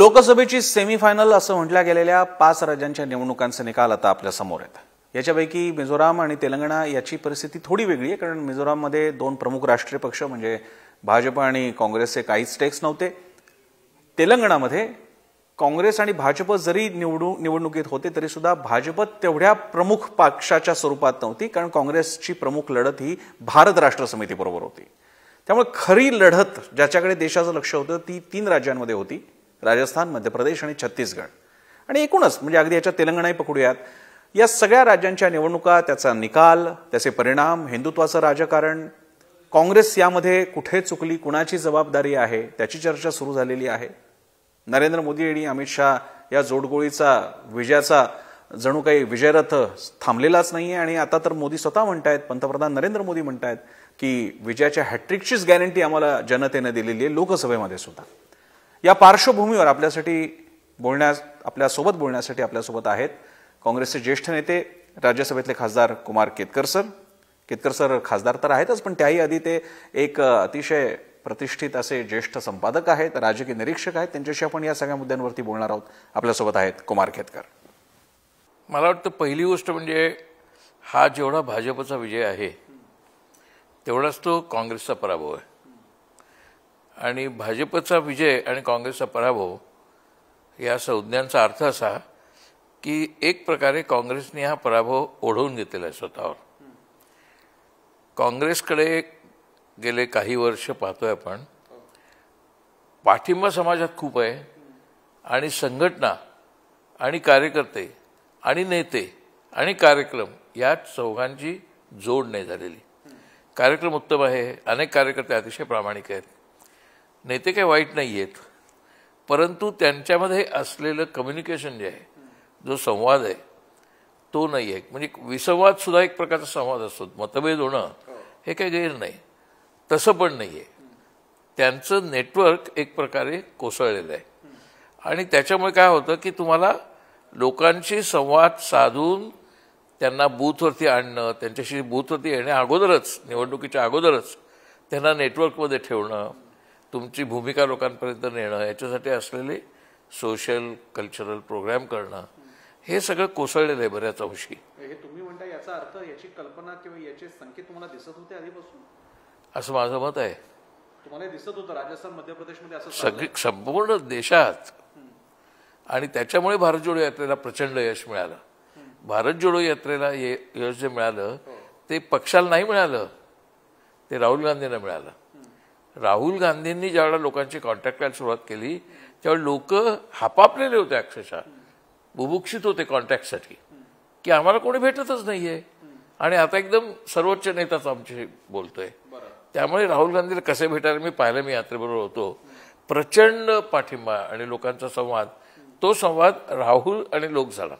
लोकसभेची सेमीफायनल असं म्हटल्या गेलेल्या पाच राज्यांच्या निवडणुकांचे निकाल आता आपल्या समोर आहेत याच्यापैकी मिझोराम आणि तेलंगणा याची परिस्थिती थोडी वेगळी आहे कारण मिझोराममध्ये दोन प्रमुख राष्ट्रीय पक्ष म्हणजे भाजप आणि काँग्रेसचे काहीच टेक्स नव्हते तेलंगणामध्ये काँग्रेस आणि भाजप जरी निवडू निवडणुकीत होते तरी सुद्धा भाजप तेवढ्या प्रमुख पक्षाच्या स्वरूपात नव्हती कारण काँग्रेसची प्रमुख लढत ही भारत राष्ट्र समितीबरोबर होती त्यामुळे खरी लढत ज्याच्याकडे देशाचं लक्ष होतं ती तीन राज्यांमध्ये होती राजस्थान मध्य प्रदेश आणि छत्तीसगड आणि एकूणच म्हणजे अगदी याच्या तेलंगणाही पकडूयात या सगळ्या राज्यांच्या निवडणुका त्याचा निकाल त्याचे परिणाम हिंदुत्वाचं राजकारण काँग्रेस यामध्ये कुठे चुकली कुणाची जबाबदारी आहे त्याची चर्चा सुरू झालेली आहे नरेंद्र मोदी आणि अमित शहा या जोडगोळीचा विजयाचा जणू काही विजयरथ थांबलेलाच नाही आहे आणि आता तर मोदी स्वतः म्हणतायत पंतप्रधान नरेंद्र मोदी म्हणत आहेत की विजयाच्या हॅट्रिकचीच गॅरंटी आम्हाला जनतेनं दिलेली आहे लोकसभेमध्ये सुद्धा या पार्श्वभूमीवर आपल्यासाठी बोलण्यास आपल्यासोबत बोलण्यासाठी आपल्यासोबत आहेत काँग्रेसचे ज्येष्ठ नेते राज्यसभेतले खासदार कुमार केतकर सर केतकर सर खासदार तर आहेतच पण त्याही आधी ते एक अतिशय प्रतिष्ठित असे ज्येष्ठ संपादक आहेत राजकीय निरीक्षक आहेत त्यांच्याशी आपण या सगळ्या मुद्द्यांवरती बोलणार आहोत आपल्यासोबत आहेत कुमार केतकर मला वाटतं पहिली गोष्ट म्हणजे हा जेवढा भाजपचा विजय आहे तेवढाच तो काँग्रेसचा पराभव आहे आणि भाजपचा विजय आणि काँग्रेसचा पराभव या संज्ञांचा अर्थ असा की एक प्रकारे काँग्रेसने हा पराभव ओढवून घेतलेला आहे स्वतःवर काँग्रेसकडे गेले काही वर्ष पाहतोय आपण पाठिंबा समाजात खूप आहे आणि संघटना आणि कार्यकर्ते आणि नेते आणि कार्यक्रम या चौघांची जोड नाही झालेली कार्यक्रम उत्तम आहे अनेक कार्यकर्ते अतिशय प्रामाणिक आहेत नेते काही वाईट नाही आहेत परंतु त्यांच्यामध्ये असलेलं कम्युनिकेशन जे आहे जो संवाद आहे तो नाही आहे म्हणजे विसंवाद सुद्धा एक प्रकारचा संवाद असतो मतभेद होणं हे काही गैर नाही तसं पण नाही आहे त्यांचं नेटवर्क एक प्रकारे कोसळलेलं आहे आणि त्याच्यामुळे काय होतं की तुम्हाला लोकांशी संवाद साधून त्यांना बूथवरती आणणं त्यांच्याशी बूथवरती येण्या अगोदरच निवडणुकीच्या अगोदरच त्यांना नेटवर्कमध्ये ठेवणं तुमची भूमिका लोकांपर्यंत नेणं याच्यासाठी असलेले सोशल कल्चरल प्रोग्राम करणं हे सगळं कोसळलेलं आहे बऱ्याच अंशी हे तुम्ही म्हणता याचा अर्थ याची कल्पना किंवा याचे संकेत तुम्हाला दिसत होते आधीपासून असं माझं मत आहे तुम्हाला दिसत होतं राजस्थान मध्य प्रदेशमध्ये असं सगळी संपूर्ण देशात आणि त्याच्यामुळे भारत जोडो यात्रेला प्रचंड यश मिळालं भारत जोडो यात्रेला यश जे मिळालं हो. ते पक्षाला नाही मिळालं ते राहुल गांधींना मिळालं राहुल गांधींनी ज्यावेळेला लोकांची कॉन्टॅक्ट करायला सुरुवात केली त्यावेळी लोक हापापलेले होते अक्षरशः बुभुक्षित होते कॉन्टॅक्टसाठी की आम्हाला कोणी भेटतच नाहीये आणि आता एकदम सर्वोच्च नेताच आमच्याशी बोलतोय त्यामुळे राहुल गांधीला कसे भेटायला मी पाहिलं मी यात्रेबरोबर होतो प्रचंड पाठिंबा आणि लोकांचा संवाद तो संवाद राहुल आणि लोक झाला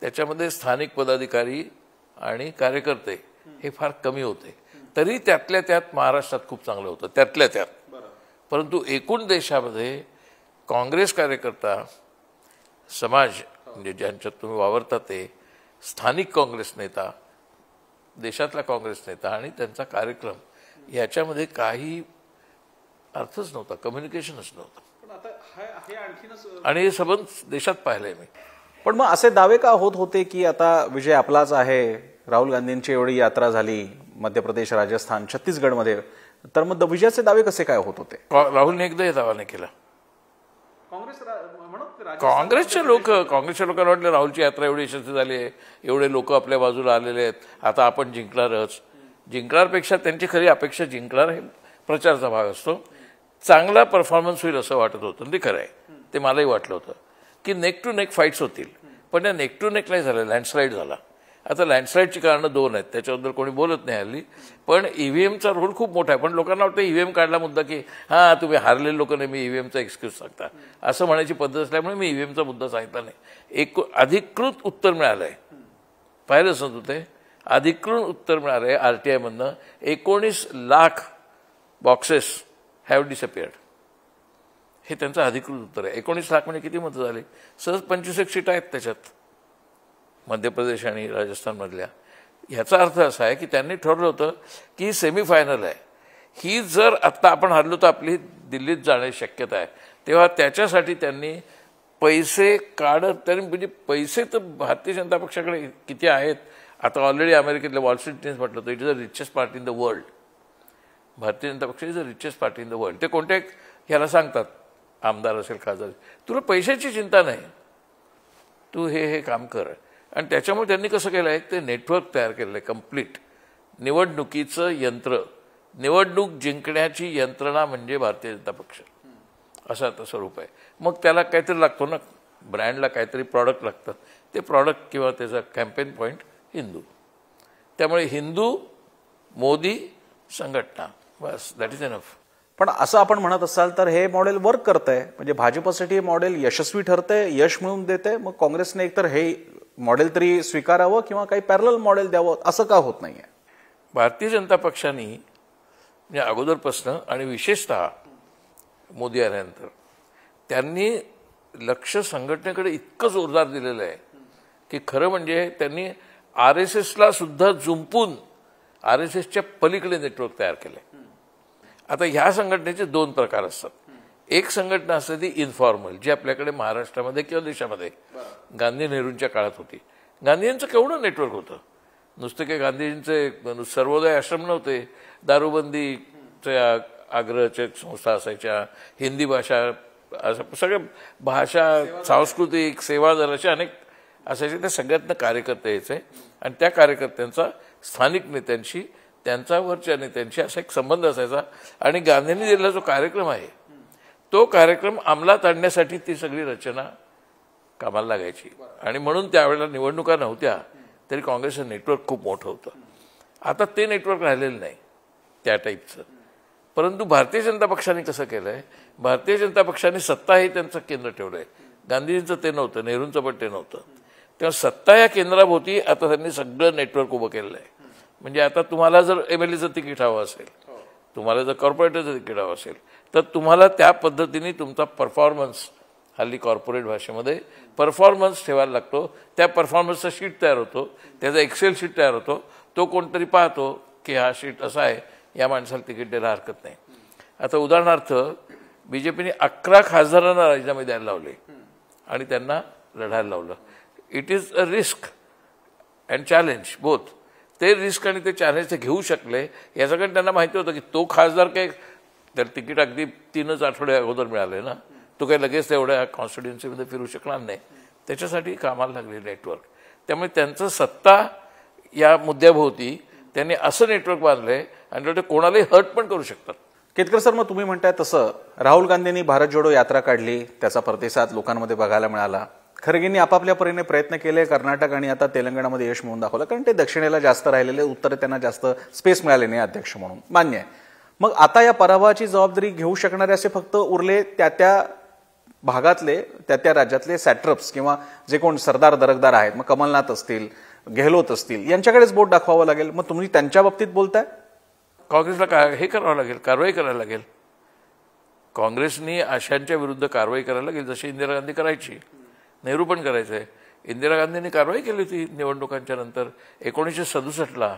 त्याच्यामध्ये स्थानिक पदाधिकारी आणि कार्यकर्ते हे फार कमी होते तरी त्यातल्या त्यात महाराष्ट्रात खूप चांगलं होतं त्यातल्या त्यात परंतु एकूण देशामध्ये काँग्रेस कार्यकर्ता समाज हो. म्हणजे ज्यांच्यात तुम्ही वावरता ते स्थानिक काँग्रेस नेता देशातला काँग्रेस नेता आणि त्यांचा कार्यक्रम याच्यामध्ये काही अर्थच नव्हता कम्युनिकेशनच नव्हतं आणि हे सबंध देशात पाहिलंय मी पण मग असे दावे का होत होते की आता विजय आपलाच आहे राहुल गांधींची एवढी यात्रा झाली मध्य प्रदेश राजस्थान छत्तीसगडमध्ये तर मग विजयाचे दावे कसे काय होत होते राहुलने एकदाही दावा नाही केला काँग्रेसचे लोक काँग्रेसच्या लोकांना वाटले राहुलची यात्रा एवढी यशस्वी झाली आहे एवढे लोक आपल्या बाजूला आलेले आहेत आता आपण जिंकणारच जिंकणारपेक्षा त्यांची खरी अपेक्षा जिंकणार हे प्रचारचा भाग असतो चांगला परफॉर्मन्स होईल असं वाटत होतं ते खरं आहे ते मलाही वाटलं होतं की नेक टू नेक फाईट्स होतील पण या नेक टू नेक नाही झालं लँडस्लाईड झाला आता लँडस्लाईडची कारणं दोन आहेत त्याच्याबद्दल कोणी बोलत नाही हल्ली पण ईव्हीएमचा e रोल खूप मोठा आहे पण लोकांना वाटतं ईव्हीएम e काढला मुद्दा की हां तुम्ही हारलेले लोक नाही मी ईव्हीएमचा e एक्सक्यूज सांगता असं म्हणायची पद्धत असल्यामुळे मी ईव्हीएमचा मुद्दा सांगता नाही एक अधिकृत उत्तर मिळालं आहे पाहिलं नव्हतं ते अधिकृत उत्तर मिळालं आहे आर टी आयमधनं एकोणीस लाख बॉक्सेस हॅव डिसअपिअर्ड हे त्यांचं अधिकृत उत्तर आहे एकोणीस लाख म्हणजे किती मतं झाले सहज पंचवीस एक सीट आहेत त्याच्यात मध्य प्रदेश आणि राजस्थानमधल्या ह्याचा अर्थ असा आहे की त्यांनी ठरवलं होतं की सेमीफायनल आहे ही जर आत्ता आपण हरलो तर आपली दिल्लीत जाण्याची शक्यता आहे तेव्हा त्याच्यासाठी त्यांनी पैसे काढत त्यांनी म्हणजे पैसे तर भारतीय जनता पक्षाकडे किती आहेत आता ऑलरेडी अमेरिकेतले वॉलस्ट्रीटनेच म्हटलं होतं it is a richest party in the world Bharatiya Janata पक्ष is a richest party in the world ते कोणत्या ह्याला सांगतात आमदार असेल खासदार तुला पैशाची चिंता नाही तू हे हे काम कर आणि त्याच्यामुळे त्यांनी कसं केलं आहे ते नेटवर्क तयार केलेलं आहे कम्प्लीट निवडणुकीचं यंत्र निवडणूक जिंकण्याची यंत्रणा म्हणजे भारतीय जनता पक्ष असं आता स्वरूप आहे मग त्याला काहीतरी लागतो ना ब्रँडला काहीतरी प्रॉडक्ट लागतात ते प्रॉडक्ट किंवा त्याचा कॅम्पेन पॉईंट हिंदू त्यामुळे हिंदू मोदी संघटना बस दॅट इज एनफ पण असं आपण म्हणत असाल तर हे मॉडेल वर्क करत आहे म्हणजे भाजपसाठी हे मॉडेल यशस्वी ठरतंय यश मिळवून देते मग काँग्रेसने एकतर हे मॉडेल तरी स्वीकारावं किंवा काही पॅरल मॉडेल द्यावं असं का होत नाही आहे भारतीय जनता पक्षाने म्हणजे अगोदरपासनं आणि विशेषतः मोदी आल्यानंतर त्यांनी लक्ष संघटनेकडे इतकं जोरदार दिलेलं आहे की खरं म्हणजे त्यांनी आर एस एसला सुद्धा जुंपून आर एस एसच्या पलीकडे नेटवर्क तयार केले आता ह्या संघटनेचे दोन प्रकार असतात एक संघटना असते ती इन्फॉर्मल जी आपल्याकडे महाराष्ट्रामध्ये किंवा देशामध्ये गांधी नेहरूंच्या काळात होती गांधीजींचं केवढं नेटवर्क होतं नुसतं की गांधीजींचे सर्वोदय आश्रम नव्हते दारूबंदीच्या आग्रहच्या संस्था असायच्या हिंदी भाषा असं सगळ्या भाषा सांस्कृतिक सेवा दल अनेक असायचे त्या सगळ्यातनं कार्यकर्ते यायचे आणि त्या कार्यकर्त्यांचा स्थानिक नेत्यांशी त्यांच्यावरच्या नेत्यांशी असा एक संबंध असायचा आणि गांधींनी दिलेला जो कार्यक्रम आहे तो कार्यक्रम अंमलात आणण्यासाठी ती सगळी रचना कामाला लागायची आणि म्हणून त्यावेळेला निवडणुका नव्हत्या तरी काँग्रेसचं नेटवर्क खूप मोठं होतं आता ते नेटवर्क राहिलेलं नाही त्या टाईपचं परंतु भारतीय जनता पक्षाने कसं केलं आहे भारतीय जनता पक्षाने सत्ता हे त्यांचं केंद्र ठेवलं आहे गांधीजींचं ते नव्हतं नेहरूंचं पण ते नव्हतं तेव्हा सत्ता या केंद्राभोवती आता त्यांनी सगळं नेटवर्क उभं केलेलं आहे म्हणजे आता तुम्हाला जर एम एल एचं तिकीट हवं असेल तुम्हाला जर कॉर्पोरेटरचं तिकीट हवं असेल तर तुम्हाला त्या पद्धतीने तुमचा परफॉर्मन्स हल्ली कॉर्पोरेट भाषेमध्ये परफॉर्मन्स ठेवायला लागतो त्या परफॉर्मन्सचा शीट तयार होतो त्याचा एक्सेल शीट तयार होतो तो कोणतरी पाहतो की हा शीट असा आहे या माणसाला तिकीट द्यायला हरकत नाही आता उदाहरणार्थ बी जे पीने अकरा खासदारांना राजीनामे द्यायला लावले आणि त्यांना लढायला लावलं it is a risk and challenge both ते रिस्क आणि ते चॅलेंज ते घेऊ शकले याचं कारण त्यांना माहिती होतं की तो खासदार काही तर तिकीट अगदी तीनच आठवडे अगोदर मिळाले ना तो काही लगेच तेवढ्या कॉन्स्टिट्युन्सीमध्ये फिरू शकणार नाही त्याच्यासाठी कामाला लागले नेटवर्क त्यामुळे त्यांचं सत्ता या मुद्द्याभोवती त्यांनी असं नेटवर्क बांधलंय आणि ते कोणालाही हर्ट पण करू शकतात केतकर सर मग तुम्ही म्हणताय तसं राहुल गांधींनी भारत जोडो यात्रा काढली त्याचा प्रतिसाद लोकांमध्ये बघायला मिळाला खरगेंनी आपापल्या परीने प्रयत्न केले कर्नाटक आणि आता तेलंगणामध्ये यश म्हणून दाखवलं कारण ते दक्षिणेला जास्त राहिलेले उत्तर त्यांना जास्त स्पेस मिळाले नाही अध्यक्ष म्हणून मान्य आहे मग आता या पराभवाची जबाबदारी घेऊ शकणारे असे फक्त उरले त्या त्या भागातले त्या त्या राज्यातले सॅट्रप्स किंवा जे कोण सरदार दरकदार आहेत मग कमलनाथ असतील गेहलोत असतील यांच्याकडेच बोट दाखवावं लागेल मग तुम्ही त्यांच्या बाबतीत बोलताय काँग्रेसला का हे करावं लागेल कारवाई करायला लागेल काँग्रेसनी अशांच्या विरुद्ध कारवाई करायला लागेल जशी इंदिरा गांधी करायची नेहरू पण करायचं आहे इंदिरा गांधींनी कारवाई केली होती निवडणुकांच्या नंतर एकोणीसशे सदुसष्टला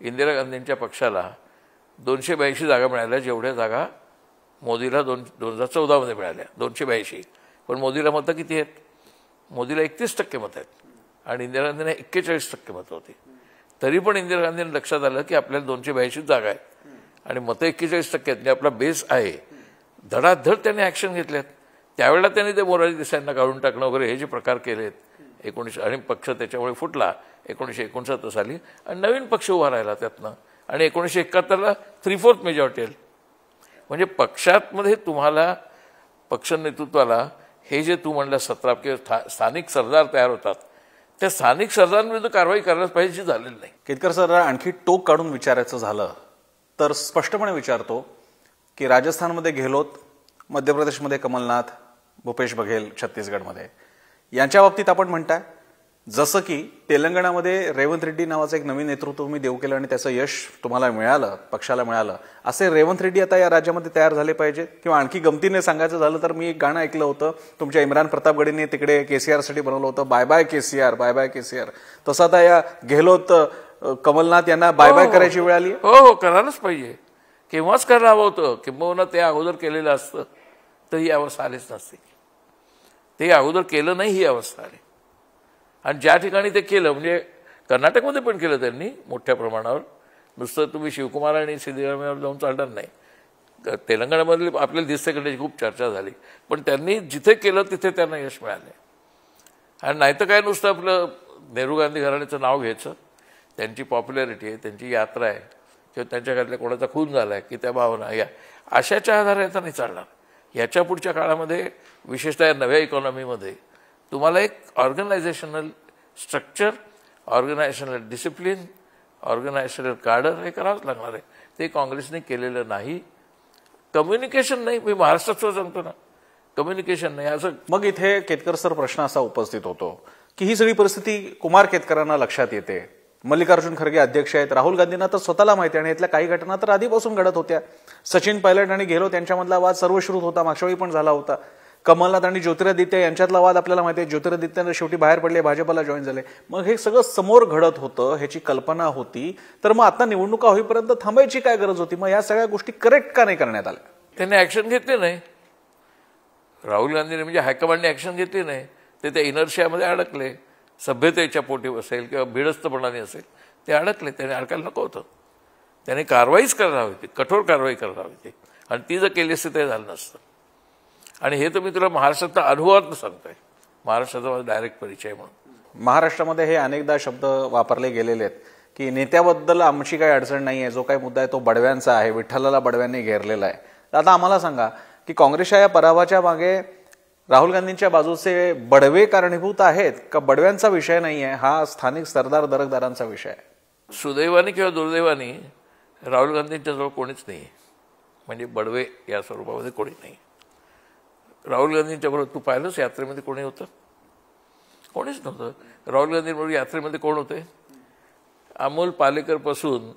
इंदिरा गांधींच्या पक्षाला दोनशे ब्याऐंशी जागा मिळाल्या जेवढ्या जागा मोदीला दोन दोन हजार चौदामध्ये मिळाल्या दोनशे ब्याऐंशी पण मोदीला मतं किती आहेत मोदीला एकतीस टक्के मतं आहेत आणि इंदिरा गांधींना एक्केचाळीस टक्के मतं होती तरी पण इंदिरा गांधींना लक्षात आलं की आपल्याला दोनशे ब्याऐंशीच जागा आहेत आणि मतं एक्केचाळीस टक्के आहेत म्हणजे आपला बेस आहे धडाधड त्यांनी ॲक्शन घेतल्यात त्यावेळेला त्यांनी ते मोरारी देसाईंना काढून टाकणं वगैरे हे जे प्रकार केलेत एकोणीसशे आणि पक्ष त्याच्यामुळे फुटला एकोणीसशे एकोणसत्तर साली आणि नवीन पक्ष उभा राहिला त्यातनं आणि एकोणीसशे एकाहत्तरला थ्री फोर्थ मेजॉरिटी आली म्हणजे पक्षातमध्ये तुम्हाला पक्ष नेतृत्वाला हे जे तू म्हणलं सतरा किंवा स्थानिक सरदार तयार होतात त्या स्थानिक सरदारांविरुद्ध कारवाई करायला पाहिजे झालेली नाही केतकर सर आणखी टोक काढून विचारायचं झालं तर स्पष्टपणे विचारतो की राजस्थानमध्ये गेहलोत मध्य प्रदेशमध्ये कमलनाथ भूपेश बघेल छत्तीसगडमध्ये यांच्या बाबतीत आपण म्हणताय जसं की तेलंगणामध्ये रेवंत रेड्डी नावाचं एक नवीन नेतृत्व तुम्ही देऊ केलं आणि त्याचं यश तुम्हाला मिळालं पक्षाला मिळालं असे रेवंत रेड्डी आता या राज्यामध्ये तयार झाले पाहिजेत किंवा आणखी गमतीने सांगायचं झालं तर मी एक गाणं ऐकलं होतं तुमच्या इम्रान प्रतापगडीने तिकडे साठी बनवलं होतं bye bye KCR bye bye KCR तसं आता या गेहलोत कमलनाथ यांना बाय बाय हो, हो. करायची वेळ आली हो हो करायलाच पाहिजे केव्हाच हवं होतं किंबहुना ते अगोदर केलेलं असतं तर ही अवस्था आलीच नसते ते अगोदर केलं नाही ही अवस्था आली आणि ज्या ठिकाणी ते केलं म्हणजे कर्नाटकमध्ये पण केलं त्यांनी मोठ्या प्रमाणावर नुसतं तुम्ही शिवकुमार आणि सिद्धरामयावर जाऊन चालणार नाही तेलंगणामधले आपल्याला दिसते करण्याची खूप चर्चा झाली पण त्यांनी जिथे केलं तिथे त्यांना यश मिळाले आणि नाहीतर काय नुसतं आपलं नेहरू गांधी घराण्याचं नाव घ्यायचं त्यांची पॉप्युलॅरिटी आहे त्यांची यात्रा आहे किंवा त्यांच्या घरातल्या कोणाचा खून झाला आहे की त्या भावना या अशाच्या आधारे आता नाही चालणार याच्या पुढच्या काळामध्ये विशेषतः नव्या इकॉनॉमीमध्ये तुम्हाला एक organisational structure organisational discipline organisational cadre हे करावंच लागणार आहे ते काँग्रेसने केलेलं नाही कम्युनिकेशन नाही मी महाराष्ट्रात सुद्धा सांगतो ना कम्युनिकेशन नाही असं मग इथे केतकर सर प्रश्न असा उपस्थित होतो की ही सगळी परिस्थिती कुमार केतकरांना लक्षात येते मल्लिकार्जुन खरगे अध्यक्ष आहेत राहुल गांधींना तर स्वतःला माहिती आणि इथल्या काही घटना तर आधीपासून घडत होत्या सचिन पायलट आणि गेहलोत यांच्यामधला वाद सर्वश्रुत होता मागच्या वेळी पण झाला होता कमलनाथ आणि ज्योतिरादित्य यांच्यातला वाद आपल्याला माहिती आहे ज्योतिरादित्यानं शेवटी बाहेर पडले भाजपला जॉईन झाले मग हे सगळं समोर घडत होतं ह्याची कल्पना होती तर मग आता निवडणुका होईपर्यंत थांबायची काय गरज होती मग या सगळ्या गोष्टी करेक्ट का नाही करण्यात आल्या त्यांनी ऍक्शन घेतली नाही राहुल गांधीने म्हणजे हायकमांडने ऍक्शन घेतली नाही ते त्या इनर्शियामध्ये अडकले सभ्यतेच्या पोटी असेल किंवा भिडस्तपणाने असेल ते अडकले त्याने अडकायला नको होतं त्याने कारवाईच करायला हवी होती कठोर कारवाई करायला हवी होती आणि ती जर केली असती ते झालं नसतं आणि हे तर मी तुला महाराष्ट्रातला अनुवाद सांगतोय महाराष्ट्राचा माझा डायरेक्ट परिचय म्हणून महाराष्ट्रामध्ये हे अनेकदा शब्द वापरले गेलेले आहेत की नेत्याबद्दल आमची काही अडचण नाही आहे जो काही मुद्दा आहे तो बडव्यांचा आहे विठ्ठलाला बडव्यांनी घेरलेला आहे तर आता आम्हाला सांगा की काँग्रेसच्या या पराभवाच्या मागे राहुल गांधींच्या बाजूचे बडवे कारणीभूत आहेत का बडव्यांचा विषय नाही आहे हा स्थानिक सरदार दरकदारांचा विषय आहे सुदैवाने किंवा दुर्दैवाने राहुल गांधींच्याजवळ कोणीच नाही म्हणजे बडवे या स्वरूपामध्ये कोणी नाही राहुल बरोबर तू पाहिलंस यात्रेमध्ये कोणी होतं कोणीच नव्हतं राहुल गांधींबरोबर यात्रेमध्ये कोण होते अमोल पालेकरपासून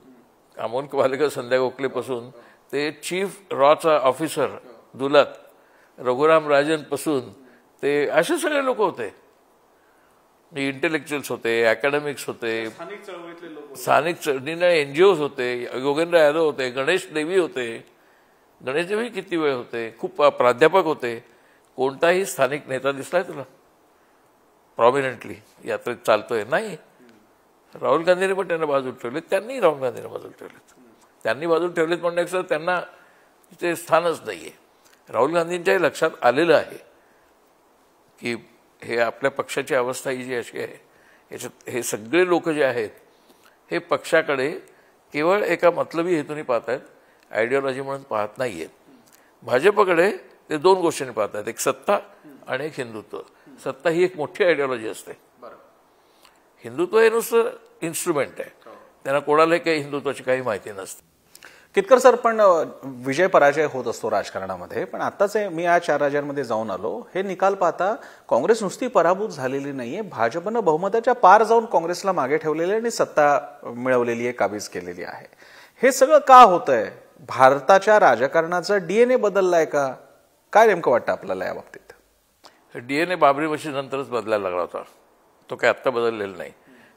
अमोल पालेकर संध्या गोखलेपासून ते चीफ रॉचा ऑफिसर दुलत रघुराम राजनपासून ते असे सगळे लोक होते इंटेलेक्च्युअल्स म्हणजे होते अकॅडमिक्स होते स्थानिक चळणीला एन जी ओज होते योगेंद्र यादव होते गणेश देवी होते गणेश देवी किती वेळ होते खूप प्राध्यापक होते कोणताही स्थानिक नेता दिसलाय तुला प्रॉमिनंटली यात्रेत चालतोय नाही राहुल गांधीने पण त्यांना बाजू ठेवले त्यांनी राहुल गांधीने बाजूला ठेवलेत त्यांनी बाजूला ठेवलेत सर त्यांना ते स्थानच नाही आहे राहुल गांधींच्याही लक्षात आलेलं आहे की हे आपल्या पक्षाची अवस्था ही जी अशी आहे याच्यात हे सगळे लोक जे आहेत हे पक्षाकडे केवळ एका मतलबी हेतूने पाहत आहेत आयडिओलॉजी म्हणून पाहत नाही आहेत भाजपकडे ते दोन गोष्टींनी पाहतात एक सत्ता आणि एक हिंदुत्व सत्ता ही एक मोठी आयडिओलॉजी असते हिंदुत्व हे नुसतं इन्स्ट्रुमेंट आहे त्यांना कोणालाही काही हिंदुत्वाची काही माहिती नसते कितकर सर पण विजय पराजय होत असतो राजकारणामध्ये पण आताच मी या चार राज्यांमध्ये जाऊन आलो हे निकाल पाहता काँग्रेस नुसती पराभूत झालेली नाहीये भाजपनं बहुमताच्या पार जाऊन काँग्रेसला मागे ठेवलेली आणि सत्ता मिळवलेली आहे काबीज केलेली आहे हे सगळं का होतंय भारताच्या राजकारणाचा डीएनए बदललाय का काय नेमकं वाटतं आपल्याला या बाबतीत डी एन ए बाबरी नंतरच बदलायला लागला होता तो काय आत्ता बदललेला नाही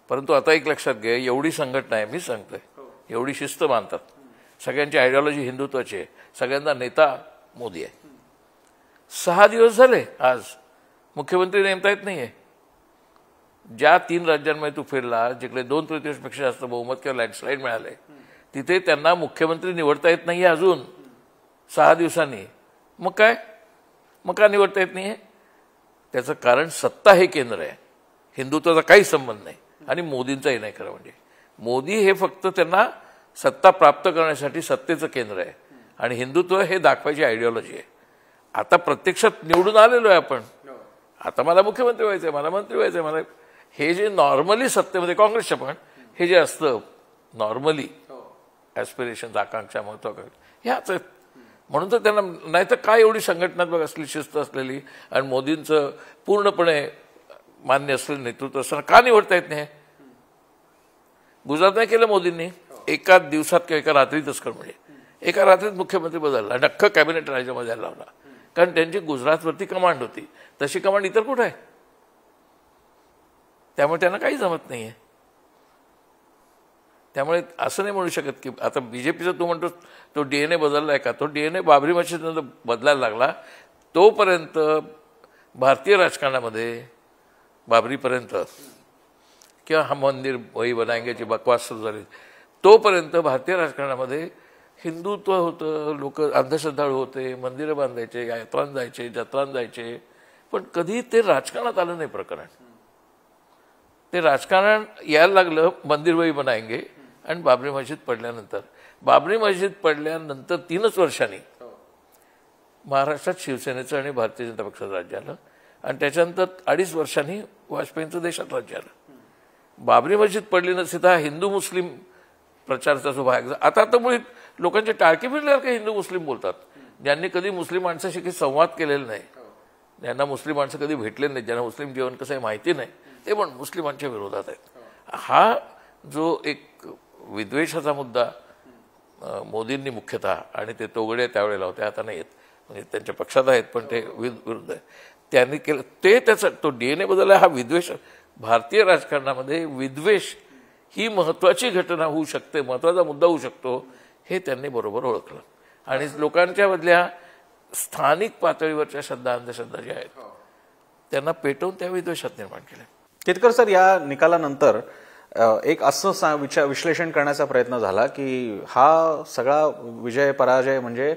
परंतु आता एक लक्षात घे एवढी संघटना आहे मी सांगतोय एवढी शिस्त मानतात सगळ्यांची आयडियॉलॉजी हिंदुत्वाची आहे सगळ्यांचा नेता मोदी आहे सहा दिवस झाले आज मुख्यमंत्री नेमता येत नाही आहे ज्या तीन राज्यांमध्ये तू फिरला जिकडे दोन तृतीयपेक्षा जास्त बहुमत किंवा लँडस्लाईड मिळाले तिथे त्यांना मुख्यमंत्री निवडता येत नाही अजून सहा दिवसांनी मग काय मग का निवडता येत नाही त्याचं कारण सत्ता हे केंद्र आहे हिंदुत्वाचा काही संबंध नाही आणि मोदींचाही नाही खरं म्हणजे मोदी हे फक्त त्यांना सत्ता प्राप्त करण्यासाठी सत्तेचं केंद्र आहे आणि हिंदुत्व हे दाखवायची आयडिओलॉजी आहे आता प्रत्यक्षात निवडून आलेलो आहे आपण हो. आता मला मुख्यमंत्री व्हायचं आहे मला मंत्री व्हायचं आहे मला हे जे नॉर्मली सत्तेमध्ये काँग्रेसच्या पण हे जे असतं नॉर्मली ॲस्पिरेशन हो. आकांक्षा महत्वाकांक्षा ह्याच आहेत म्हणून तर त्यांना नाही तर काय एवढी संघटनात्मक असली शिस्त असलेली आणि मोदींचं पूर्णपणे मान्य असलेलं नेतृत्व असताना का निवडता येत नाही गुजरात नाही केलं मोदींनी एका दिवसात किंवा एका रात्रीतच कर म्हणजे एका रात्रीत मुख्यमंत्री बदलला नक्क कॅबिनेट राज्यामध्ये लावला कारण त्यांची गुजरातवरती कमांड होती तशी कमांड इतर कुठं आहे त्यामुळे त्यांना काही जमत नाही आहे त्यामुळे असं नाही म्हणू शकत की आता बी जे पीचा तू म्हणतो तो डी एन ए बदलला आहे का तो D N A Babri Masjid बदलायला लागला तोपर्यंत भारतीय राजकारणामध्ये बाबरीपर्यंत किंवा हा मंदिर वही बनायंग्याची बकवास सुरू झाली तोपर्यंत भारतीय राजकारणामध्ये हिंदुत्व होतं लोक अंधश्रद्धाळू होते मंदिरं बांधायचे यात्रां जायचे जत्रां जायचे पण कधी ते राजकारणात आलं नाही प्रकरण ते राजकारण यायला लागलं मंदिर वही बनायंगे आणि बाबरी मशीद पडल्यानंतर बाबरी मशीद पडल्यानंतर तीनच वर्षांनी महाराष्ट्रात शिवसेनेचं आणि भारतीय जनता पक्षाचं राज्य आलं आणि त्याच्यानंतर अडीच वर्षांनी वाजपेयींचं देशात राज्य आलं बाबरी मशीद पडली नसती हिंदू मुस्लिम प्रचारचा जो भाग आता आता मुळी लोकांचे टाळके फिरल्यासारखे हिंदू मुस्लिम बोलतात ज्यांनी कधी मुस्लिम माणसाशी काही संवाद केलेला नाही ज्यांना मुस्लिम माणसं कधी भेटले नाही ज्यांना मुस्लिम जीवन कसं आहे माहिती नाही ते पण मुस्लिमांच्या विरोधात आहेत हा जो एक विद्वेषाचा मुद्दा मोदींनी मुख्यतः आणि ते तोगडे त्यावेळेला होते आता नाही म्हणजे त्यांच्या पक्षात आहेत पण ते विरुद्ध त्यांनी केलं ते त्याचा तो डी एन ए बदल हा विद्वेष भारतीय राजकारणामध्ये विद्वेष ही महत्त्वाची घटना होऊ शकते महत्त्वाचा मुद्दा होऊ शकतो हे त्यांनी बरोबर ओळखलं आणि लोकांच्या मधल्या स्थानिक पातळीवरच्या श्रद्धा अंधश्रद्धा ज्या आहेत त्यांना पेटवून त्या विद्वेषात निर्माण केल्या केतकर सर या निकालानंतर एक असं विचार विश्लेषण करण्याचा प्रयत्न झाला की हा सगळा विजय पराजय म्हणजे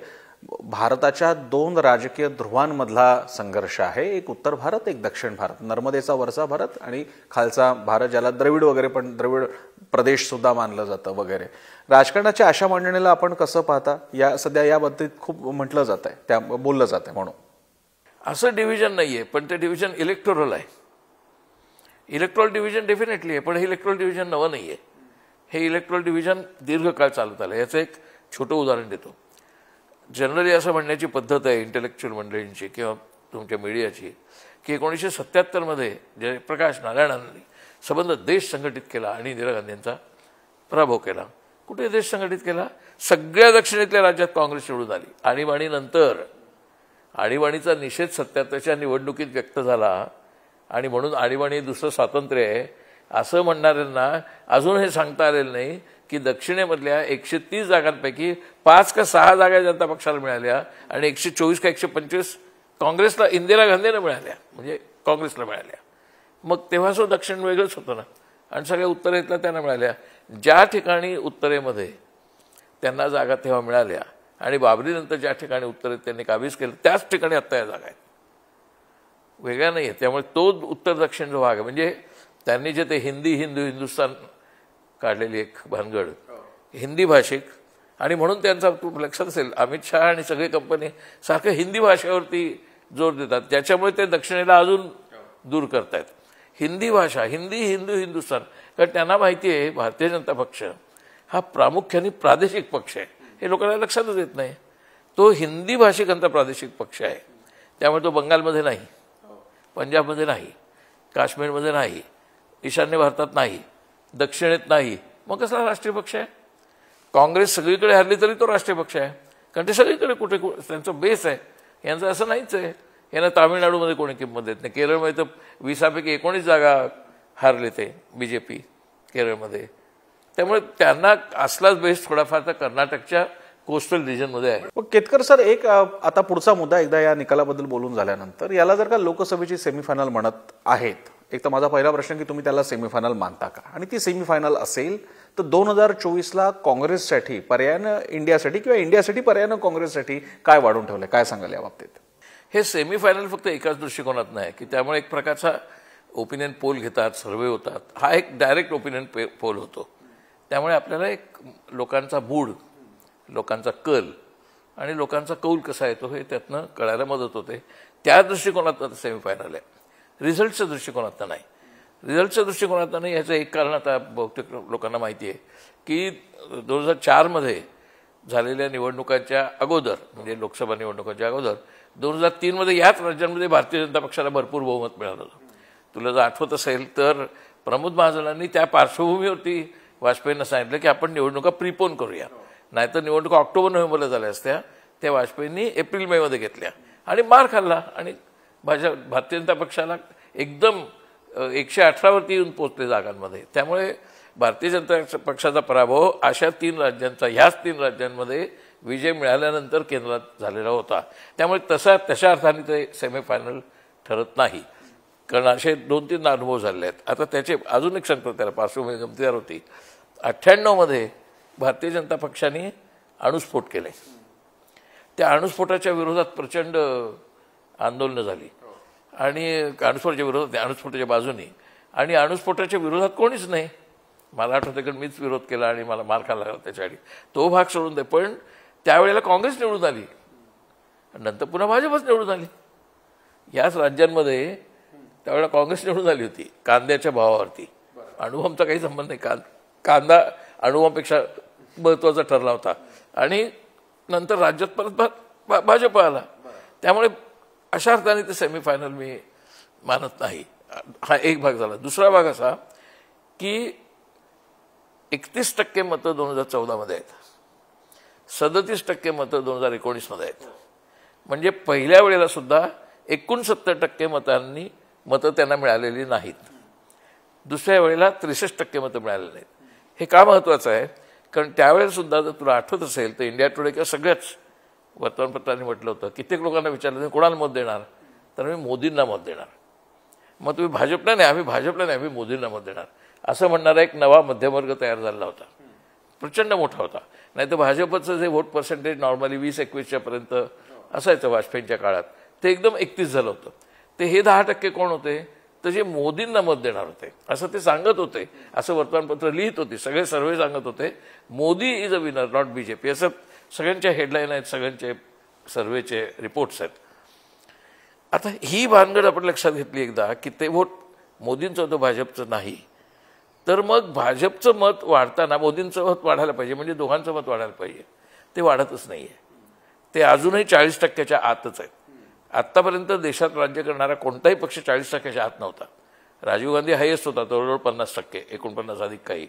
भारताच्या दोन राजकीय ध्रुवांमधला संघर्ष आहे एक उत्तर भारत एक दक्षिण भारत नर्मदेचा वरचा भारत आणि खालचा भारत ज्याला द्रविड वगैरे पण द्रविड प्रदेश सुद्धा मानलं जातं वगैरे राजकारणाच्या अशा मांडणीला आपण कसं पाहता या सध्या या खूप म्हटलं जात आहे त्या बोललं जात आहे म्हणून असं डिव्हिजन नाहीये पण ते डिव्हिजन इलेक्टोरल आहे इलेक्ट्रॉल डिव्हिजन डेफिनेटली आहे पण हे इलेक्ट्रॉल डिव्हिजन नवं नाही आहे हे इलेक्ट्रॉल डिव्हिजन दीर्घकाळ चालत आलं याचं एक छोटं उदाहरण देतो जनरली असं म्हणण्याची पद्धत आहे इंटेलेक्च्युअल मंडळींची किंवा तुमच्या मीडियाची की एकोणीसशे सत्याहत्तरमध्ये जयप्रकाश नारायणांनी संबंध देश संघटित केला आणि इंदिरा गांधींचा पराभव केला कुठे देश संघटित केला सगळ्या दक्षिणेतल्या राज्यात काँग्रेस निवडून आली आणीबाणीनंतर आणीबाणीचा निषेध सत्याहत्तरच्या निवडणुकीत व्यक्त झाला आणि म्हणून आणीबाणी दुसरं स्वातंत्र्य आहे असं म्हणणाऱ्यांना अजून हे सांगता आलेलं नाही की दक्षिणेमधल्या एकशे तीस जागांपैकी पाच का सहा जागा जनता पक्षाला मिळाल्या आणि एकशे चोवीस का एकशे पंचवीस काँग्रेसला इंदिरा गांधींना मिळाल्या म्हणजे काँग्रेसला मिळाल्या मग तेव्हा सो दक्षिण वेगळंच होतं ना आणि सगळ्या उत्तरेतल्या त्यांना मिळाल्या ज्या ठिकाणी उत्तरेमध्ये त्यांना जागा तेव्हा मिळाल्या आणि बाबरीनंतर ज्या ठिकाणी उत्तरेत त्यांनी काबीज केलं त्याच ठिकाणी आत्ता या जागा आहेत वेगळा नाही आहे त्यामुळे तो उत्तर दक्षिण जो भाग आहे म्हणजे त्यांनी जे ते हिंदी हिंदू हिंदुस्तान काढलेली एक भानगड हिंदी भाषिक आणि म्हणून त्यांचा लक्षात असेल अमित शहा आणि सगळे कंपनी सारखं हिंदी भाषेवरती जोर देतात त्याच्यामुळे ते दक्षिणेला अजून दूर करतायत हिंदी भाषा हिंदी हिंदू हिंदुस्तान कारण त्यांना माहिती आहे भारतीय जनता पक्ष हा प्रामुख्याने प्रादेशिक पक्ष आहे हे लोकांना लक्षातच येत नाही तो हिंदी भाषिक भाषिकांचा प्रादेशिक पक्ष आहे त्यामुळे तो बंगालमध्ये नाही पंजाबमध्ये नाही काश्मीरमध्ये नाही ईशान्य भारतात नाही दक्षिणेत नाही मग कसला राष्ट्रीय पक्ष आहे काँग्रेस सगळीकडे हरली तरी तो राष्ट्रीय पक्ष आहे कारण ते सगळीकडे कुठे त्यांचा त्यांचं बेस आहे यांचं असं नाहीच आहे यांना तामिळनाडूमध्ये कोणी किंमत देत नाही केरळमध्ये तर विसापैकी एकोणीस जागा हारले ते बी जे पी केरळमध्ये त्यामुळे त्यांना असलाच बेस थोडाफार तर कर्नाटकच्या कोस्टल रिजनमध्ये आहे मग केतकर सर एक आता पुढचा मुद्दा एकदा या निकालाबद्दल बोलून झाल्यानंतर याला जर का लोकसभेची सेमीफायनल म्हणत आहेत एक तर माझा पहिला प्रश्न की तुम्ही त्याला सेमीफायनल मानता का आणि ती सेमीफायनल असेल तर दोन हजार चोवीसला काँग्रेससाठी पर्यायानं इंडियासाठी किंवा इंडियासाठी पर्यायानं काँग्रेससाठी काय वाढून ठेवलं काय सांगाल या बाबतीत हे सेमीफायनल फक्त एकाच दृष्टिकोनात नाही की त्यामुळे एक प्रकारचा ओपिनियन पोल घेतात सर्वे होतात हा एक डायरेक्ट ओपिनियन पोल होतो त्यामुळे आपल्याला एक लोकांचा मूड लोकांचा कल आणि लोकांचा कौल कसा येतो हे त्यातनं कळायला मदत होते त्या दृष्टिकोनातनं सेमीफायनल आहे रिझल्टच्या दृष्टिकोनातनं नाही रिझल्टच्या दृष्टिकोनातनं नाही ह्याचं एक कारण आता बहुतेक लोकांना माहिती आहे की दोन हजार चारमध्ये झालेल्या निवडणुकांच्या अगोदर म्हणजे लोकसभा निवडणुकांच्या अगोदर दोन हजार तीनमध्ये याच राज्यांमध्ये भारतीय जनता पक्षाला भरपूर बहुमत मिळालं तुला जर आठवत असेल तर प्रमोद महाजनांनी त्या पार्श्वभूमीवरती वाजपेयींना सांगितलं की आपण निवडणुका प्रिपोन करूया नाहीतर निवडणुका ऑक्टोबर नोव्हेंबरला झाल्या असत्या त्या वाजपेयींनी एप्रिल मेमध्ये घेतल्या आणि मार खाल्ला आणि भाजप भारतीय जनता पक्षाला एकदम एकशे अठरावरती येऊन पोचले जागांमध्ये त्यामुळे भारतीय जनता पक्षाचा पराभव अशा तीन राज्यांचा ह्याच तीन राज्यांमध्ये विजय मिळाल्यानंतर केंद्रात झालेला होता त्यामुळे तसा तशा अर्थाने ते सेमीफायनल ठरत नाही कारण असे दोन तीन अनुभव झाले आहेत आता त्याचे अजून एक संकट त्याला पार्श्वभूमी गमतीदार होती अठ्ठ्याण्णवमध्ये भारतीय जनता पक्षाने अणुस्फोट केले त्या अणुस्फोटाच्या विरोधात प्रचंड आंदोलनं झाली आणि अणुस्फोटाच्या विरोधात अणुस्फोटाच्या बाजूने आणि अणुस्फोटाच्या विरोधात कोणीच नाही मला आठवतं कारण मीच विरोध केला आणि मला मार खायला लागला त्याच्यासाठी तो भाग सोडून दे पण त्यावेळेला काँग्रेस निवडून आली नंतर पुन्हा भाजपच निवडून आली याच राज्यांमध्ये त्यावेळेला काँग्रेस निवडून आली होती कांद्याच्या भावावरती अणुभमचा काही संबंध नाही कांदा अणुवापेक्षा महत्वाचा ठरला होता आणि नंतर राज्यात परत भाजप आला त्यामुळे अशा अर्थाने ते सेमीफायनल मी मानत नाही हा एक भाग झाला दुसरा भाग असा की एकतीस टक्के मतं दोन हजार चौदामध्ये आहेत सदतीस टक्के मतं दोन हजार एकोणीसमध्ये आहेत म्हणजे पहिल्या वेळेला सुद्धा एकोणसत्तर टक्के मतांनी मतं त्यांना मिळालेली नाहीत दुसऱ्या वेळेला त्रेसष्ट टक्के मतं मिळालेली नाहीत हे का महत्त्वाचं आहे कारण त्यावेळेसुद्धा जर तुला आठवत असेल तर इंडिया टुडे किंवा सगळ्याच वर्तमानपत्रांनी म्हटलं होतं कित्येक लोकांना विचारलं तुम्ही कोणाला मत देणार तर मी मोदींना मत देणार मग तुम्ही भाजपला नाही आम्ही भाजपला नाही आम्ही मोदींना मत देणार असं म्हणणारा एक नवा मध्यमवर्ग तयार झाला होता प्रचंड मोठा होता नाही तर भाजपचं जे वोट पर्सेंटेज नॉर्मली वीस एकवीसच्या पर्यंत असायचं वाजपेयींच्या काळात ते एकदम एकतीस झालं होतं ते हे दहा टक्के कोण होते तसे मोदींना मत देणार होते असं ते सांगत होते असं वर्तमानपत्र लिहित होते सगळे सर्वे सांगत होते Modi is a winner not BJP असं सगळ्यांच्या हेडलाईन आहेत सगळ्यांचे सर्वेचे रिपोर्ट्स आहेत आता ही भानगड आपण लक्षात घेतली एकदा की ते वोट मोदींचं होतं भाजपचं नाही तर मग भाजपचं मत वाढताना मोदींचं मत वाढायला पाहिजे म्हणजे दोघांचं मत वाढायला पाहिजे ते वाढतच नाही आहे ते अजूनही चाळीस टक्क्याच्या आतच आहेत आत्तापर्यंत देशात राज्य करणारा कोणताही पक्ष चाळीस टक्क्याच्या आत नव्हता राजीव गांधी हायेस्ट होता जवळजवळ पन्नास टक्के एकोणपन्नास अधिक काही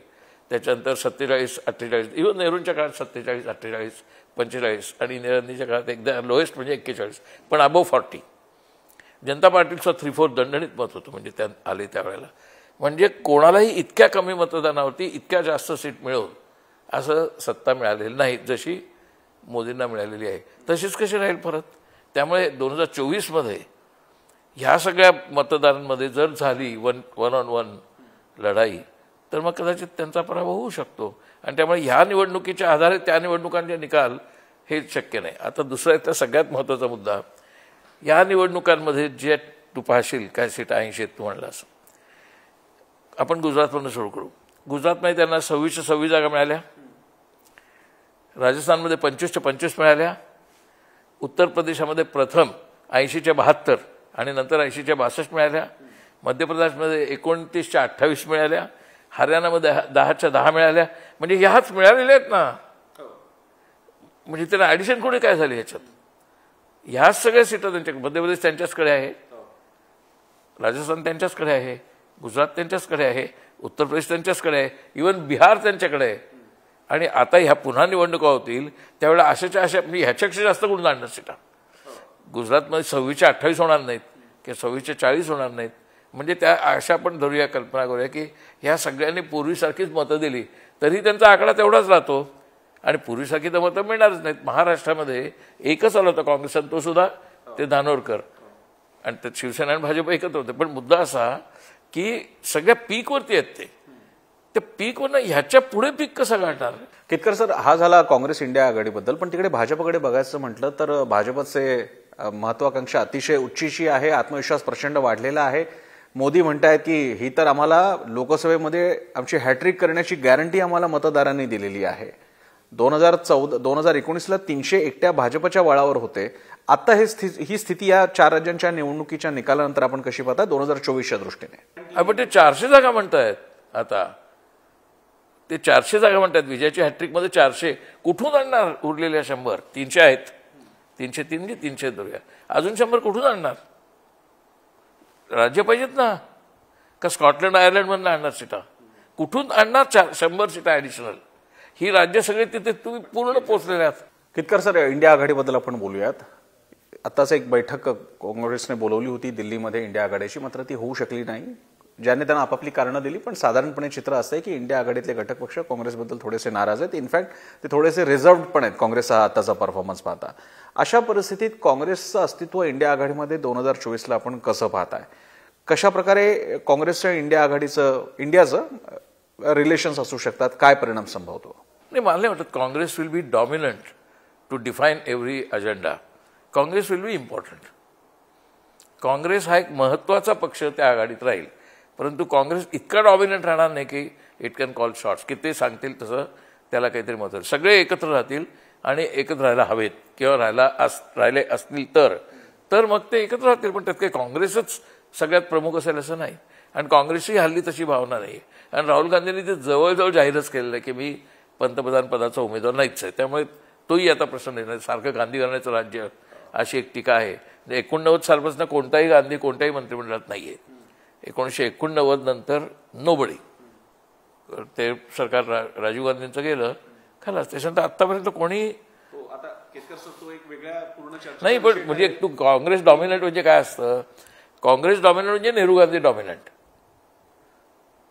त्याच्यानंतर सत्तेचाळीस अठ्ठेचाळीस इव्हन नेहरूंच्या काळात सत्तेचाळीस अठ्ठेचाळीस पंचेचाळीस आणि नेहरूंच्या काळात एकदा लोएस्ट म्हणजे एक्केचाळीस पण अबो फॉर्टी जनता पार्टीचं थ्री फोर दंडणीत मत होतं म्हणजे त्या आले त्यावेळेला म्हणजे कोणालाही इतक्या कमी मतदानावरती इतक्या जास्त सीट मिळवून असं सत्ता मिळालेली नाही जशी मोदींना मिळालेली आहे तशीच कशी राहील परत त्यामुळे दोन हजार चोवीसमध्ये ह्या सगळ्या मतदारांमध्ये जर झाली वन वन ऑन वन लढाई तर मग कदाचित त्यांचा पराभव होऊ शकतो आणि त्यामुळे ह्या निवडणुकीच्या आधारे त्या निवडणुकांचे निकाल हे शक्य नाही आता दुसरा त्या सगळ्यात महत्त्वाचा मुद्दा या निवडणुकांमध्ये जे तू पाहशील काय सीट ऐंशी तू म्हणलास आपण गुजरातमधून सुरू करू गुजरातमध्ये त्यांना सव्वीसशे सव्वीस जागा मिळाल्या राजस्थानमध्ये पंचवीसच्या पंचवीस मिळाल्या उत्तर प्रदेशामध्ये प्रथम ऐंशीच्या बहात्तर आणि नंतर ऐंशीच्या बासष्ट मिळाल्या मध्य प्रदेशमध्ये एकोणतीसच्या अठ्ठावीस मिळाल्या हरियाणामध्ये दहाच्या दहा मिळाल्या म्हणजे ह्याच मिळालेल्या आहेत ना म्हणजे त्याला ॲडिशन कोणी काय झाली याच्यात ह्याच सगळ्या सीटा त्यांच्याकडे मध्य प्रदेश त्यांच्याचकडे आहे राजस्थान त्यांच्याचकडे आहे गुजरात त्यांच्याचकडे आहे उत्तर प्रदेश त्यांच्याचकडे आहे इवन बिहार त्यांच्याकडे आहे आणि आता ह्या पुन्हा निवडणुका होतील त्यावेळेला अशाच्या अशा म्हणजे ह्याच्यापेक्षा जास्त गुण जाणणार सीटा गुजरातमध्ये सव्वीसच्या अठ्ठावीस होणार नाहीत किंवा सव्वीसच्या चाळीस होणार नाहीत म्हणजे त्या अशा आपण धरूया कल्पना करूया की ह्या सगळ्यांनी पूर्वीसारखीच मतं दिली तरी त्यांचा आकडा तेवढाच राहतो आणि पूर्वीसारखी तर मतं मिळणारच नाहीत महाराष्ट्रामध्ये एकच आला होता काँग्रेस आणि तो सुद्धा ते धानोरकर आणि त्यात शिवसेना आणि भाजप एकत्र होते पण मुद्दा असा की सगळ्या पीकवरती आहेत ते ते पीक ह्याच्या पुढे पीक कसं गाठणार केतकर सर हा झाला काँग्रेस इंडिया आघाडीबद्दल पण तिकडे भाजपकडे बघायचं म्हटलं तर भाजपचे महत्वाकांक्षा अतिशय उच्चीशी आहे आत्मविश्वास प्रचंड वाढलेला आहे मोदी म्हणतायत की ही तर आम्हाला लोकसभेमध्ये आमची हॅट्रिक करण्याची गॅरंटी आम्हाला मतदारांनी दिलेली आहे दोन हजार चौदा दोन हजार एकोणीसला तीनशे एकट्या भाजपच्या वळावर होते आता हे ही स्थिती या चार राज्यांच्या निवडणुकीच्या निकालानंतर आपण कशी पाहता दोन हजार चोवीसच्या दृष्टीने आपण ते चारशे जागा म्हणतायत आता ते चारशे जागा म्हणतात विजयाच्या हॅट्रिकमध्ये चारशे कुठून आणणार उरलेल्या शंभर तीनशे आहेत तीनशे तीन घे तीनशे अजून शंभर कुठून आणणार राज्य पाहिजेत ना का स्कॉटलंड आयर्लंडमधनं आणणार सीटा कुठून आणणार चार शंभर सीटा ॲडिशनल ही राज्य सगळे तिथे तुम्ही पूर्ण पोचलेले आहात कितकर सर इंडिया आघाडीबद्दल आपण बोलूयात आताच एक बैठक काँग्रेसने बोलवली होती दिल्लीमध्ये इंडिया आघाडीची मात्र ती होऊ शकली नाही ज्याने त्यांना आपापली कारणं दिली पण साधारणपणे चित्र असं आहे की इंडिया आघाडीतले घटक पक्ष काँग्रेसबद्दल थोडेसे नाराज आहेत इनफॅक्ट ते थोडेसे रिझर्व्ड पण आहेत काँग्रेसचा आताचा परफॉर्मन्स पाहता अशा परिस्थितीत काँग्रेसचं अस्तित्व इंडिया आघाडीमध्ये दोन हजार चोवीसला आपण कसं पाहताय कशा प्रकारे काँग्रेसच्या इंडिया आघाडीचं इंडियाचं रिलेशन्स असू शकतात काय परिणाम संभवतो नाही मला वाटत Congress will be dominant to define every agenda Congress will be important Congress हा एक महत्त्वाचा पक्ष त्या आघाडीत राहील परंतु काँग्रेस इतका डॉमिनंट राहणार नाही की इट कॅन कॉल शॉर्ट्स की ते सांगतील तसं त्याला काहीतरी मत सगळे एकत्र राहतील आणि एकत्र राहायला हवेत किंवा राहायला अस राहिले असतील तर तर मग ते एकत्र राहतील पण त्यात काही काँग्रेसच सगळ्यात प्रमुख असेल असं नाही आणि काँग्रेसची हल्ली तशी भावना नाही आणि राहुल गांधींनी ते जवळजवळ जाहीरच केलेलं आहे की मी पंतप्रधान पदाचा उमेदवार नाहीच आहे त्यामुळे तोही आता प्रश्न नाही सारखं गांधी घराण्याचं राज्य अशी एक टीका आहे एकोणनव्वद सालपासून कोणताही गांधी कोणत्याही मंत्रिमंडळात नाही आहे एकोणीसशे एकोणनव्वद नंतर नोबळी ते सरकार रा राजीव गांधींचं गेलं खरंच त्याच्यानंतर आत्तापर्यंत कोणी हो, नाही पण म्हणजे तू काँग्रेस डॉमिनंट म्हणजे काय असतं काँग्रेस डॉमिनंट म्हणजे नेहरू गांधी डॉमिनंट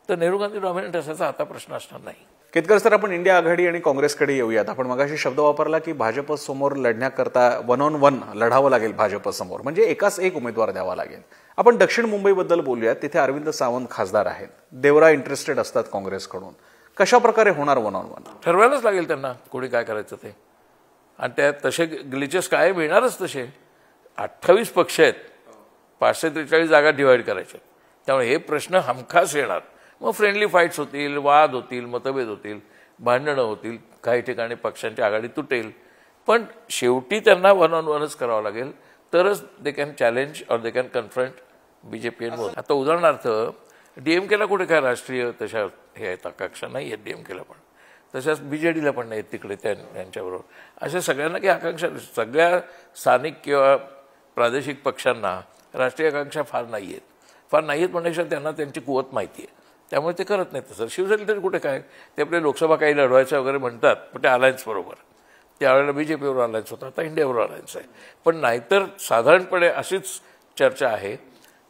तर नेहरू गांधी डॉमिनंट असायचा आता प्रश्न असणार नाही केतकर सर आपण इंडिया आघाडी आणि काँग्रेसकडे येऊयात आपण मगाशी शब्द वापरला की भाजपसमोर लढण्याकरता वन ऑन वन लढावं लागेल भाजपसमोर म्हणजे एकाच एक उमेदवार द्यावा लागेल आपण दक्षिण मुंबईबद्दल बोलूयात तिथे अरविंद सावंत खासदार आहेत देवरा इंटरेस्टेड असतात काँग्रेसकडून कशा प्रकारे होणार वन ऑन वन ठरवायलाच लागेल त्यांना कोणी काय करायचं ते आणि त्या तसे ग्लिचेस काय मिळणारच तसे अठ्ठावीस पक्ष आहेत पाचशे त्रेचाळीस जागा डिवाईड करायच्या त्यामुळे हे प्रश्न हमखास येणार मग फ्रेंडली फाईट्स होतील वाद होतील मतभेद होतील भांडणं होतील काही ठिकाणी पक्षांची आघाडी तुटेल पण शेवटी त्यांना वन ऑन वनच करावं लागेल तरच they can challenge or they can confront B J P N Modi आता उदाहरणार्थ डी एम केला कुठे काय राष्ट्रीय तशा हे आहेत आकांक्षा नाही आहेत डी एम केला पण तशाच बी जे डीला पण नाहीत तिकडे यांच्याबरोबर अशा सगळ्यांना काही आकांक्षा सगळ्या स्थानिक किंवा प्रादेशिक पक्षांना राष्ट्रीय आकांक्षा फार नाही आहेत फार नाही आहेत म्हणण्याशिवाय त्यांना त्यांची कुवत माहिती आहे त्यामुळे ते करत नाही तसं शिवसेनेतरी कुठे काय ते आपले लोकसभा काही लढवायचं वगैरे म्हणतात पण ते अलायन्स बरोबर त्यावेळेला बी जे पीवर अलायन्स होता आता इंडियावर अलायन्स आहे पण नाहीतर साधारणपणे अशीच चर्चा आहे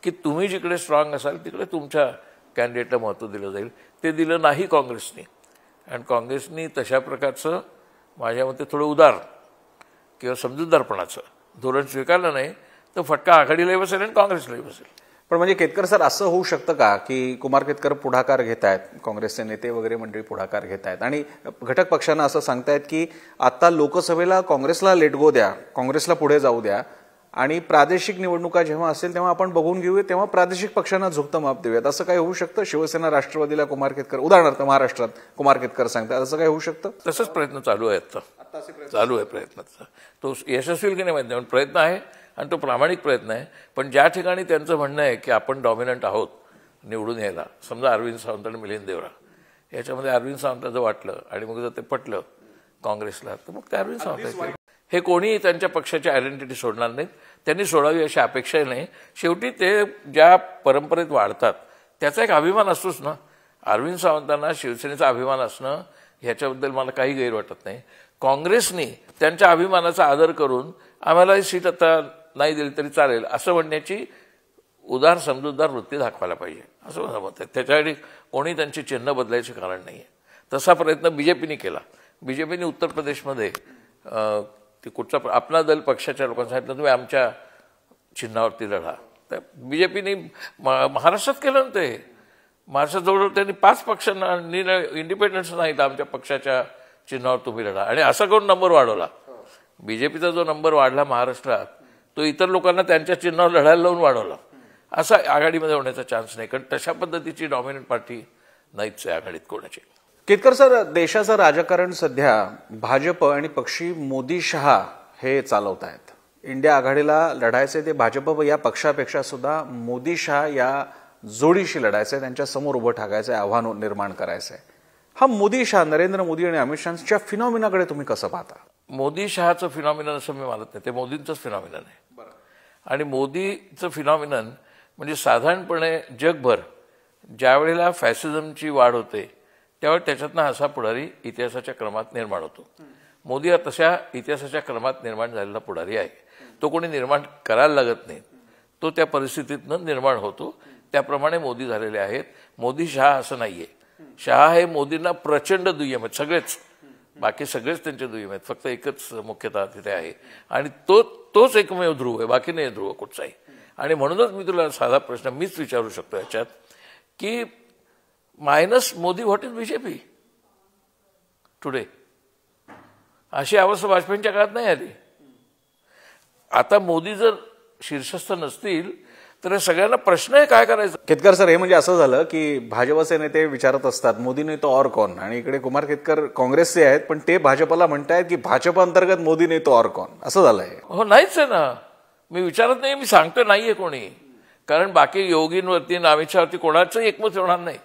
की तुम्ही जिकडे स्ट्रॉंग असाल तिकडे तुमच्या कॅन्डिडेटला महत्त्व दिलं जाईल ते दिलं नाही काँग्रेसनी आणि काँग्रेसनी तशा प्रकारचं माझ्या मते थोडं उदार किंवा समजूतदारपणाचं धोरण स्वीकारलं नाही तर फटका आघाडीलाही बसेल आणि काँग्रेसलाही बसेल पण म्हणजे केतकर सर असं होऊ शकतं का की कुमार केतकर पुढाकार घेत आहेत काँग्रेसचे नेते वगैरे मंडळी पुढाकार घेत आहेत आणि घटक पक्षांना असं सांगतायत की आता लोकसभेला काँग्रेसला लेटगो द्या काँग्रेसला पुढे जाऊ द्या आणि प्रादेशिक निवडणुका जेव्हा असेल तेव्हा आपण बघून घेऊया तेव्हा प्रादेशिक पक्षांना झुकतं माप देऊयात असं काय होऊ शकतं शिवसेना राष्ट्रवादीला कुमार केतकर उदाहरणार्थ महाराष्ट्रात कुमार केतकर सांगतात असं काय होऊ शकतं तसंच प्रयत्न चालू आहेत चालू आहे प्रयत्नाचा तो यशस्वी की नाही माहिती प्रयत्न आहे आणि तो प्रामाणिक प्रयत्न आहे पण ज्या ठिकाणी त्यांचं म्हणणं आहे की आपण डॉमिनंट आहोत निवडून यायला समजा अरविंद सावंत आणि मिलिंद देवरा याच्यामध्ये अरविंद सावंतांचं जर वाटलं आणि मग जर ते पटलं काँग्रेसला तर मग ते अरविंद सावंत हे कोणीही त्यांच्या पक्षाची आयडेंटिटी सोडणार नाहीत त्यांनी सोडावी अशी अपेक्षाही नाही शेवटी ते ज्या परंपरेत वाढतात त्याचा एक अभिमान असतोच ना अरविंद सावंतांना शिवसेनेचा अभिमान असणं ह्याच्याबद्दल मला काही गैर वाटत नाही काँग्रेसनी त्यांच्या अभिमानाचा आदर करून आम्हाला ही सीट आता नाही दिली तरी चालेल असं म्हणण्याची उदार समजूतदार वृत्ती दाखवायला पाहिजे असं माझं मत आहे त्याच्यासाठी कोणी त्यांची चिन्ह बदलायचे कारण नाही आहे तसा प्रयत्न बी जे पीने केला बी जे पीने उत्तर प्रदेशमध्ये ते कुठचा आपला दल पक्षाच्या लोकांना सांगितलं तुम्ही आमच्या चिन्हावरती लढा तर बी जे पीने महाराष्ट्रात केलं ते महाराष्ट्रात जवळजवळ त्यांनी पाच पक्षांना इंडिपेंडन्स नाही तर आमच्या पक्षाच्या चिन्हावर तुम्ही लढा आणि असा करून नंबर वाढवला हो. बी जे पीचा जो नंबर वाढला महाराष्ट्रात तो इतर लोकांना त्यांच्या चिन्हावर लढायला लावून वाढवला असा आघाडीमध्ये होण्याचा चान्स नाही कारण तशा पद्धतीची डॉमिनंट पार्टी नाहीच आहे आघाडीत कोणाची केतकर सर देशाचं राजकारण सध्या भाजप आणि पक्षी मोदी शहा हे चालवत आहेत इंडिया आघाडीला लढायचे ते भाजप या पक्षापेक्षा सुद्धा मोदी शहा या जोडीशी लढायचंय त्यांच्या समोर उभं ठाकायचं आव्हान निर्माण करायचंय हा मोदी शाह नरेंद्र मोदी आणि अमित शहाच्या फिनॉमिनाकडे तुम्ही कसं पाहता मोदी शहाचं फिनॉमिनन असं मी मानत नाही ते मोदींचंच फिनॉमिनन आहे आणि मोदीचं फिनॉमिनन म्हणजे साधारणपणे जगभर ज्या वेळेला फॅसिझमची वाढ होते त्यावेळेस त्याच्यातनं असा पुढारी इतिहासाच्या क्रमात निर्माण होतो मोदी हा तशा इतिहासाच्या क्रमात निर्माण झालेला पुढारी आहे तो कोणी निर्माण करायला लागत नाही तो त्या परिस्थितीतनं निर्माण होतो त्याप्रमाणे मोदी झालेले आहेत मोदी शहा असं नाहीये शहा हे मोदींना प्रचंड दुय्यम आहेत सगळेच बाकी सगळेच त्यांचे दुय्यम आहेत फक्त एकच मुख्यतः तिथे आहे आणि तो तोच एकमेव ध्रुव आहे बाकी नाही ध्रुव कुठचाही आणि म्हणूनच मी तुला साधा प्रश्न मीच विचारू शकतो याच्यात की minus Modi what is BJP today अशी अवस्था वाजपेयींच्या काळात नाही आली आता मोदी जर शीर्षस्थ नसतील तर सगळ्यांना प्रश्न आहे काय करायचा केतकर सर हे म्हणजे असं झालं की भाजपचे नेते विचारत असतात मोदी नेतो और कोण आणि इकडे कुमार केतकर काँग्रेसचे आहेत पण ते भाजपला म्हणतायत की भाजप अंतर्गत मोदी नेतो और कोण असं झालंय हो नाहीच आहे ना मी विचारत नाही मी सांगतो नाहीये कोणी कारण बाकी योगींवरती अमित कोणाचं एकमत होणार नाही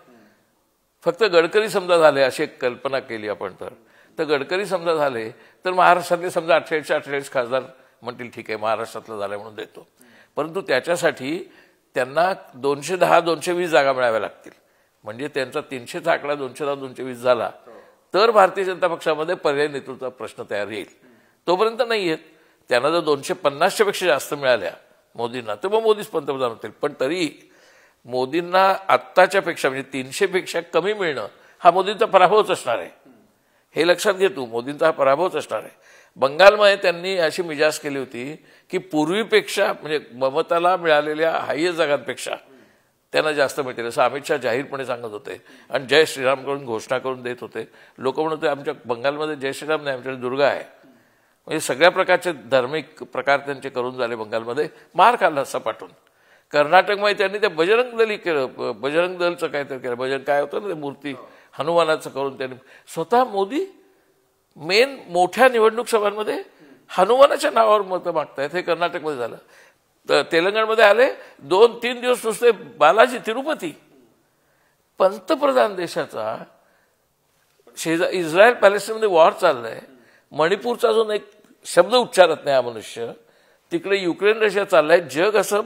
फक्त गडकरी समजा झाले अशी एक कल्पना केली आपण तर तर गडकरी समजा झाले तर महाराष्ट्रातले समजा अठ्ठेचाळीस अठ्ठेचाळीस खासदार म्हणतील ठीक आहे महाराष्ट्रातलं झालं म्हणून देतो परंतु त्याच्यासाठी त्यांना दोनशे दहा दोनशे वीस जागा मिळाव्या लागतील म्हणजे त्यांचा तीनशेचा आकडा दोनशे दहा दोनशे वीस झाला तर भारतीय जनता पक्षामध्ये पर्याय नेतृत्वाचा प्रश्न तयार येईल तोपर्यंत नाही आहेत त्यांना जर दोनशे पन्नासच्या पेक्षा जास्त मिळाल्या मोदींना तर मग मोदीच पंतप्रधान होतील पण तरी मोदींना आत्ताच्या पेक्षा म्हणजे पेक्षा कमी मिळणं हा मोदींचा पराभवच असणार आहे हे लक्षात घेतो मोदींचा हा पराभवच असणार आहे बंगालमध्ये त्यांनी अशी मिजाज केली होती की पूर्वीपेक्षा म्हणजे ममताला मिळालेल्या हाय जागांपेक्षा त्यांना जास्त मिळतील असं अमित शहा जाहीरपणे सांगत होते आणि जय श्रीरामकडून घोषणा करून देत होते लोक म्हणत होते आमच्या बंगालमध्ये जय श्रीराम नाही आमच्याकडे दुर्गा आहे म्हणजे सगळ्या प्रकारचे धार्मिक प्रकार त्यांचे करून झाले बंगालमध्ये मार खाल्ला असा पाठवून कर्नाटकमध्ये त्यांनी ते बजरंग दली केलं बजरंग दलचं काहीतरी केलं बजरंग काय होतं ना ते मूर्ती हनुमानाचं करून त्यांनी स्वतः मोदी मेन मोठ्या निवडणूक सभांमध्ये हनुमानाच्या नावावर मतं मागतायत हे कर्नाटकमध्ये झालं तर तेलंगणमध्ये आले दोन तीन दिवस नुसते बालाजी तिरुपती पंतप्रधान देशाचा शेजा इस्रायल मध्ये वॉर चाललाय मणिपूरचा अजून एक शब्द उच्चारत नाही हा मनुष्य तिकडे युक्रेन रशिया चाललाय जग असं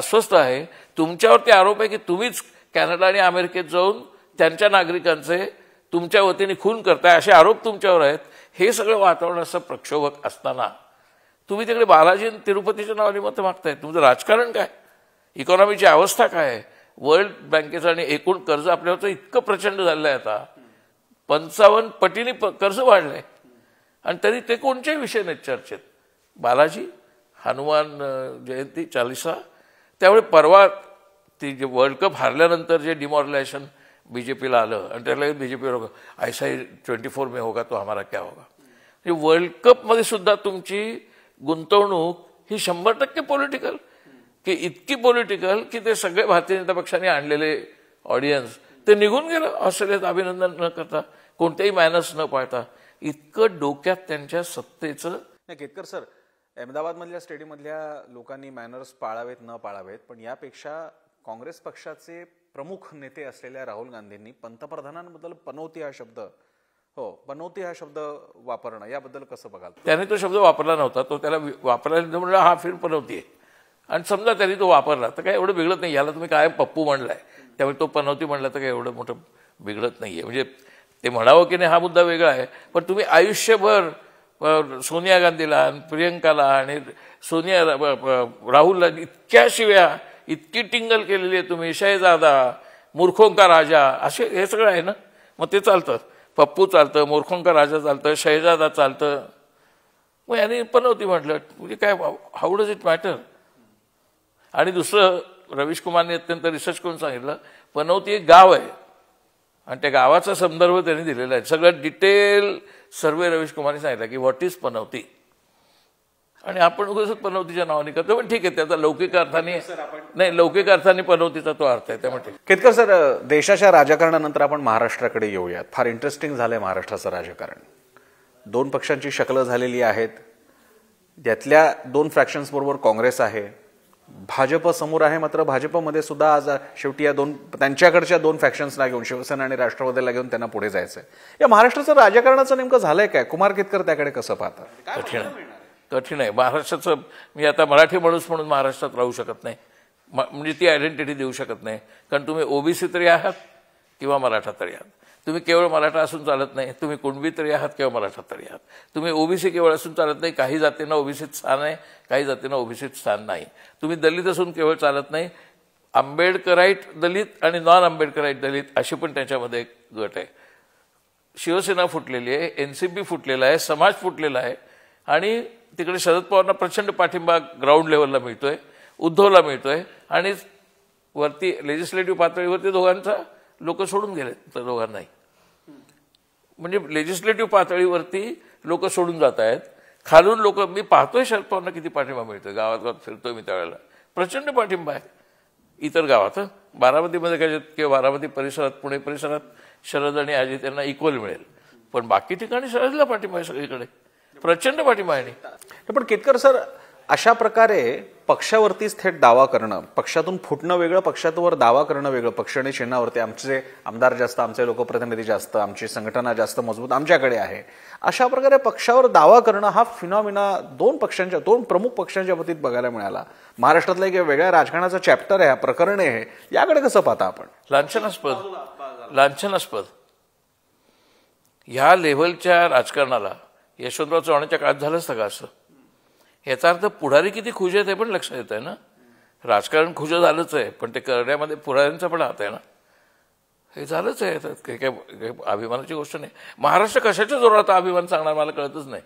अस्वस्थ आहे तुमच्यावरती आरोप आहे की तुम्हीच कॅनडा आणि अमेरिकेत जाऊन त्यांच्या नागरिकांचे तुमच्या वतीने खून करताय असे आरोप तुमच्यावर आहेत हे सगळं वातावरण असं प्रक्षोभक असताना तुम्ही तिकडे बालाजी तिरुपतीच्या नावाने मतं मागताय तुमचं राजकारण काय इकॉनॉमीची अवस्था काय आहे वर्ल्ड बँकेचं आणि एकूण कर्ज आपल्यावरचं इतकं प्रचंड झालं आहे आता पंचावन्न पटीने प कर्ज वाढलं आहे आणि तरी ते कोणत्याही विषय नाहीत चर्चेत बालाजी हनुमान जयंती चालिसा त्यामुळे परवा ती जे वर्ल्ड कप हारल्यानंतर जे डिमॉरलायझेशन बीजेपीला आलं आणि त्याला B J C twenty four मे होगा तो हमारा क्या होगा म्हणजे वर्ल्ड कपमध्ये सुद्धा तुमची गुंतवणूक ही शंभर टक्के पॉलिटिकल की इतकी पॉलिटिकल की ते सगळे भारतीय जनता पक्षाने आणलेले ऑडियन्स ते निघून गेलं ऑस्ट्रेलियात अभिनंदन न करता कोणतेही मायनस न पाळता इतकं डोक्यात त्यांच्या सत्तेचं नाही केतकर सर अहमदाबादमधल्या स्टेडियममधल्या लोकांनी मॅनर्स पाळावेत न पाळावेत पण यापेक्षा काँग्रेस पक्षाचे प्रमुख नेते असलेल्या राहुल गांधींनी पंतप्रधानांबद्दल पनौती हा शब्द हो पनौती हा शब्द वापरणं याबद्दल कसं बघाल त्याने तो शब्द वापरला नव्हता तो त्याला वापरला म्हणलं हा फिर पनवती आहे आणि समजा त्यांनी तो वापरला तर काय एवढं बिघडत नाही याला तुम्ही काय पप्पू म्हणलाय त्यामुळे तो पनवती म्हणला तर काय एवढं मोठं बिघडत नाही आहे म्हणजे ते म्हणावं की नाही हा मुद्दा वेगळा आहे पण तुम्ही आयुष्यभर सोनिया गांधीला आणि प्रियंकाला आणि सोनिया राहुलला इतक्या शिव्या इतकी टिंगल केलेली आहे तुम्ही शहजादा मूर्खों का राजा असे हे सगळं आहे ना मग ते चालतं पप्पू चालतं मूर्खों का राजा चालतं शहजादा चालतं मग याने पनवती म्हटलं म्हणजे काय हाऊ डज इट मॅटर आणि दुसरं रवीश कुमारने अत्यंत रिसर्च करून सांगितलं पनवती एक गाव आहे आणि त्या गावाचा संदर्भ त्यांनी दिलेला आहे सगळं डिटेल सर्वे रवीश कुमारने सांगितलं की व्हॉट इज पनवती आणि आपण उगाच पनवतीच्या नावाने करतो पण ठीक आहे त्याचा लौकिक अर्थाने नाही लौकिक अर्थाने पनवतीचा तो अर्थ आहे त्यामुळे केतकर सर देशाच्या राजकारणानंतर आपण महाराष्ट्राकडे येऊयात फार इंटरेस्टिंग झालंय महाराष्ट्राचं राजकारण दोन पक्षांची शकलं झालेली आहेत त्यातल्या दोन फ्रॅक्शन्स बरोबर काँग्रेस आहे भाजप समोर आहे मात्र भाजपमध्ये सुद्धा आज शेवटी या दोन त्यांच्याकडच्या दोन फॅक्शन्सला घेऊन शिवसेना आणि राष्ट्रवादीला घेऊन त्यांना पुढे जायचं आहे या महाराष्ट्राचं राजकारणाचं नेमकं झालंय काय कुमार केतकर त्याकडे कसं पाहतात कठीण आहे महाराष्ट्राचं मी आता मराठी माणूस म्हणून महाराष्ट्रात राहू शकत नाही म्हणजे ती आयडेंटिटी देऊ शकत नाही कारण तुम्ही ओबीसी तरी आहात किंवा मराठा तरी आहात तुम्ही केवळ मराठा असून चालत नाही तुम्ही कुणबी तरी आहात किंवा मराठा तरी आहात तुम्ही ओबीसी केवळ असून चालत नाही काही जातींना ओबीसीत स्थान आहे काही जातींना ओबीसीत स्थान नाही तुम्ही दलित असून केवळ चालत नाही आंबेडकराईट दलित आणि नॉन आंबेडकराईट दलित अशी पण त्याच्यामध्ये एक गट आहे शिवसेना फुटलेली आहे एन फुटलेला आहे समाज फुटलेला आहे आणि तिकडे शरद पवारांना प्रचंड पाठिंबा ग्राउंड लेवलला मिळतोय उद्धवला मिळतोय आणि वरती लेजिस्लेटिव्ह पातळीवरती दोघांचा लोक सोडून गेले तर दोघांनाही म्हणजे लेजिस्लेटिव्ह पातळीवरती लोक सोडून जात आहेत खालून लोक मी पाहतोय शरद पवारांना किती पाठिंबा मिळतोय गावात गावात फिरतोय मी त्यावेळेला प्रचंड पाठिंबा आहे इतर गावात बारामतीमध्ये काय किंवा बारामती परिसरात पुणे परिसरात शरद आणि अजित यांना इक्वल मिळेल पण बाकी ठिकाणी शरदला पाठिंबा आहे सगळीकडे प्रचंड पाठिंबा आहे पण केतकर सर अशा प्रकारे पक्षावरतीच थेट दावा करणं पक्षातून फुटणं वेगळं पक्षातवर दावा करणं वेगळं पक्ष आणि चिन्हावरती आमचे आमदार जास्त आमचे लोकप्रतिनिधी जास्त आमची संघटना जास्त मजबूत आमच्याकडे आहे अशा प्रकारे पक्षावर दावा करणं हा फिनॉमिना दोन पक्षांच्या दोन प्रमुख पक्षांच्या वतीत बघायला मिळाला महाराष्ट्रातला एक वेगळ्या राजकारणाचा चॅप्टर आहे प्रकरण आहे याकडे कसं पाहता आपण लांछनास्पद लांछनास्पद ह्या लेव्हलच्या राजकारणाला यशवंतराव चव्हाणांच्या काळात झालं सगळं असं ह्याचा अर्थ पुढारी किती खुश आहेत हे पण लक्षात येत आहे ना राजकारण खुजं झालंच आहे पण ते करण्यामध्ये पुढाऱ्यांचा पण हात आहे ना हे झालंच आहे काही काय अभिमानाची गोष्ट नाही महाराष्ट्र कशाच्या जोरात अभिमान सांगणार मला कळतच नाही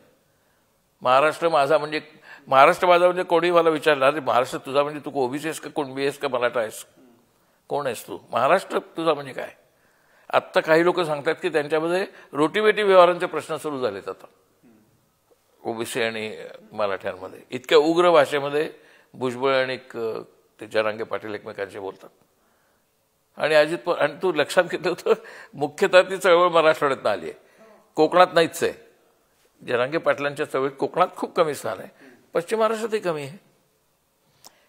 महाराष्ट्र माझा म्हणजे महाराष्ट्र माझा म्हणजे कोणी मला विचारणार महाराष्ट्र तुझा म्हणजे तू कोबीस आहेस का कुणबी आहेस का मराठा आहेस कोण आहेस तू महाराष्ट्र तुझा म्हणजे काय आत्ता काही लोक सांगतात की त्यांच्यामध्ये रोटीवेटी व्यवहारांचे प्रश्न सुरू झालेत आता ओबीसी आणि मराठ्यांमध्ये इतक्या उग्र भाषेमध्ये भुजबळ आणि ते जरांगे पाटील एकमेकांशी बोलतात आणि अजित आणि तू लक्षात घेतलं होतं मुख्यतः ती चळवळ मराठवाड्यात आली आहे कोकणात नाहीच आहे जरांगे पाटलांच्या चळवळीत कोकणात खूप कमी स्थान आहे पश्चिम महाराष्ट्रातही कमी आहे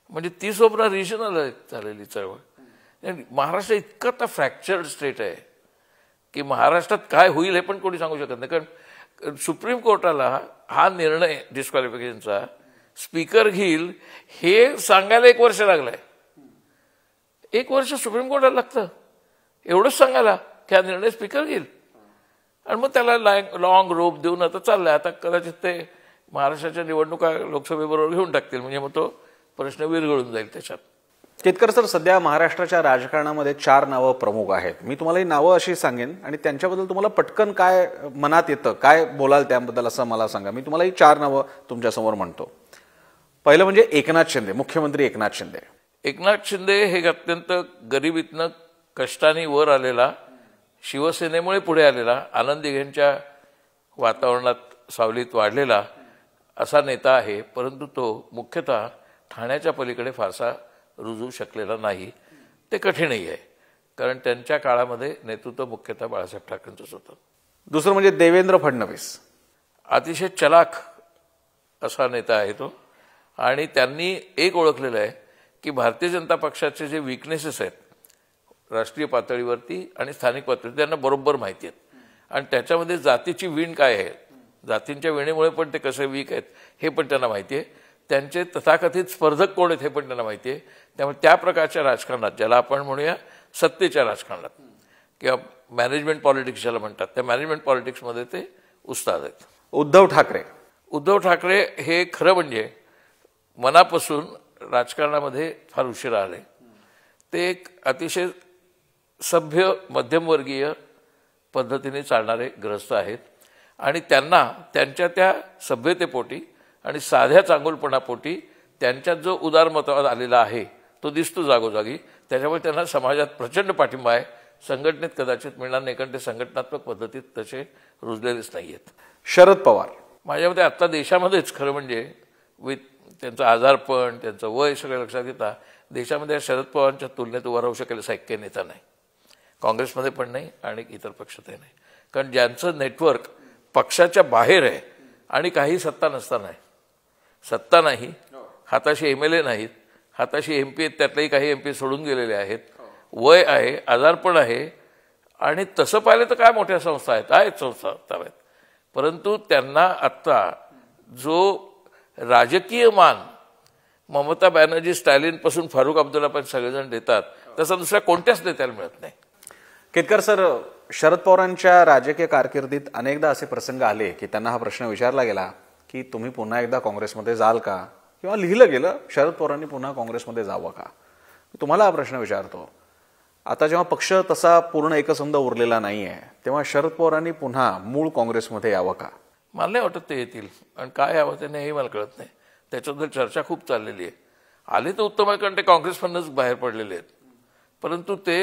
म्हणजे ती सोबरा रिजनल झालेली चळवळ महाराष्ट्र इतकं तर फ्रॅक्चर्ड स्टेट आहे की महाराष्ट्रात काय होईल हे पण कोणी सांगू शकत नाही कारण सुप्रीम कोर्टाला हा निर्णय डिस्क्वालिफिकेशनचा स्पीकर घेईल हे सांगायला एक वर्ष लागलंय एक वर्ष सुप्रीम कोर्टाला लागतं एवढंच सांगायला की हा निर्णय स्पीकर घेईल आणि मग त्याला लॉंग रोप देऊन आता चाललाय आता कदाचित ते महाराष्ट्राच्या निवडणुका लोकसभेबरोबर घेऊन टाकतील म्हणजे मग तो प्रश्न विरघळून जाईल त्याच्यात केतकर सर सध्या महाराष्ट्राच्या राजकारणामध्ये चार नावं प्रमुख आहेत मी तुम्हाला ही नावं अशी सांगेन आणि त्यांच्याबद्दल तुम्हाला पटकन काय मनात येतं काय बोलाल त्याबद्दल असं मला सांगा मी तुम्हाला ही चार नावं तुमच्यासमोर म्हणतो पहिलं म्हणजे एकनाथ शिंदे मुख्यमंत्री एकनाथ शिंदे एकनाथ शिंदे हे अत्यंत गरिबीतनं कष्टाने वर आलेला शिवसेनेमुळे पुढे आलेला आनंद घेंच्या वातावरणात सावलीत वाढलेला असा नेता आहे परंतु तो मुख्यतः ठाण्याच्या पलीकडे फारसा रुजू शकलेला नाही ते कठीणही आहे कारण त्यांच्या काळामध्ये नेतृत्व मुख्यतः बाळासाहेब ठाकरेंचंच होतं दुसरं म्हणजे देवेंद्र फडणवीस अतिशय चलाख असा नेता आहे तो आणि त्यांनी एक ओळखलेलं आहे की भारतीय जनता पक्षाचे जे विकनेसेस आहेत राष्ट्रीय पातळीवरती आणि स्थानिक पातळीवर त्यांना बरोबर माहिती आहेत आणि त्याच्यामध्ये जातीची वीण काय आहे जातींच्या विणेमुळे पण ते कसे वीक आहेत हे पण त्यांना माहिती आहे त्यांचे तथाकथित स्पर्धक कोण आहेत हे पण त्यांना माहिती आहे त्यामुळे त्या प्रकारच्या राजकारणात ज्याला आपण म्हणूया सत्तेच्या राजकारणात किंवा मॅनेजमेंट पॉलिटिक्स ज्याला म्हणतात त्या मॅनेजमेंट पॉलिटिक्समध्ये ते उस्ताद आहेत उद्धव ठाकरे उद्धव ठाकरे हे खरं म्हणजे मनापासून राजकारणामध्ये फार उशीरा आले ते एक अतिशय सभ्य मध्यमवर्गीय पद्धतीने चालणारे ग्रस्त आहेत आणि त्यांना त्यांच्या त्या सभ्यतेपोटी आणि साध्या चांगुलपणापोटी त्यांच्यात जो उदारमतवाद आलेला आहे तो दिसतो जागोजागी त्याच्यामुळे त्यांना समाजात प्रचंड पाठिंबा आहे संघटनेत कदाचित मिळणार नाही कारण ते संघटनात्मक पद्धतीत तसे रुजलेलेच नाही आहेत शरद पवार माझ्या मते आत्ता देशामध्येच खरं म्हणजे विथ त्यांचं आजारपण त्यांचं वय सगळं लक्षात घेता देशामध्ये शरद पवारांच्या तुलनेत उभा राहू शकेल असा ऐक्य नेता नाही काँग्रेसमध्ये पण नाही आणि इतर पक्षातही नाही कारण ज्यांचं नेटवर्क पक्षाच्या बाहेर आहे आणि काही सत्ता नसताना आहे सत्ता नाही हो. हाताशी एम एल ए नाहीत हाताशी एम पी आहेत त्यातलेही काही एम पी सोडून गेलेले आहेत हो. वय आहे आजारपण आहे आणि तसं पाहिलं तर काय मोठ्या संस्था आहेत आहेत संस्था आहेत परंतु त्यांना आत्ता जो राजकीय मान ममता बॅनर्जी स्टॅलिनपासून फारुख अब्दुल्ला पण सगळेजण देतात हो. तसा दुसऱ्या कोणत्याच नेत्याला मिळत नाही केतकर सर शरद पवारांच्या राजकीय कारकिर्दीत अनेकदा असे प्रसंग आले की त्यांना हा प्रश्न विचारला गेला की तुम्ही पुन्हा एकदा काँग्रेसमध्ये जाल का किंवा लिहिलं गेलं शरद पवारांनी पुन्हा काँग्रेसमध्ये जावं का तुम्हाला हा प्रश्न विचारतो आता जेव्हा पक्ष तसा पूर्ण एकसंध उरलेला नाही आहे तेव्हा शरद पवारांनी पुन्हा मूळ काँग्रेसमध्ये यावं का मला नाही वाटत ते येतील आणि काय यावं ते नाही हे मला कळत नाही त्याच्याबद्दल चर्चा खूप चाललेली आहे आले तर उत्तम आहे कारण ते काँग्रेस फंडच बाहेर पडलेले आहेत परंतु ते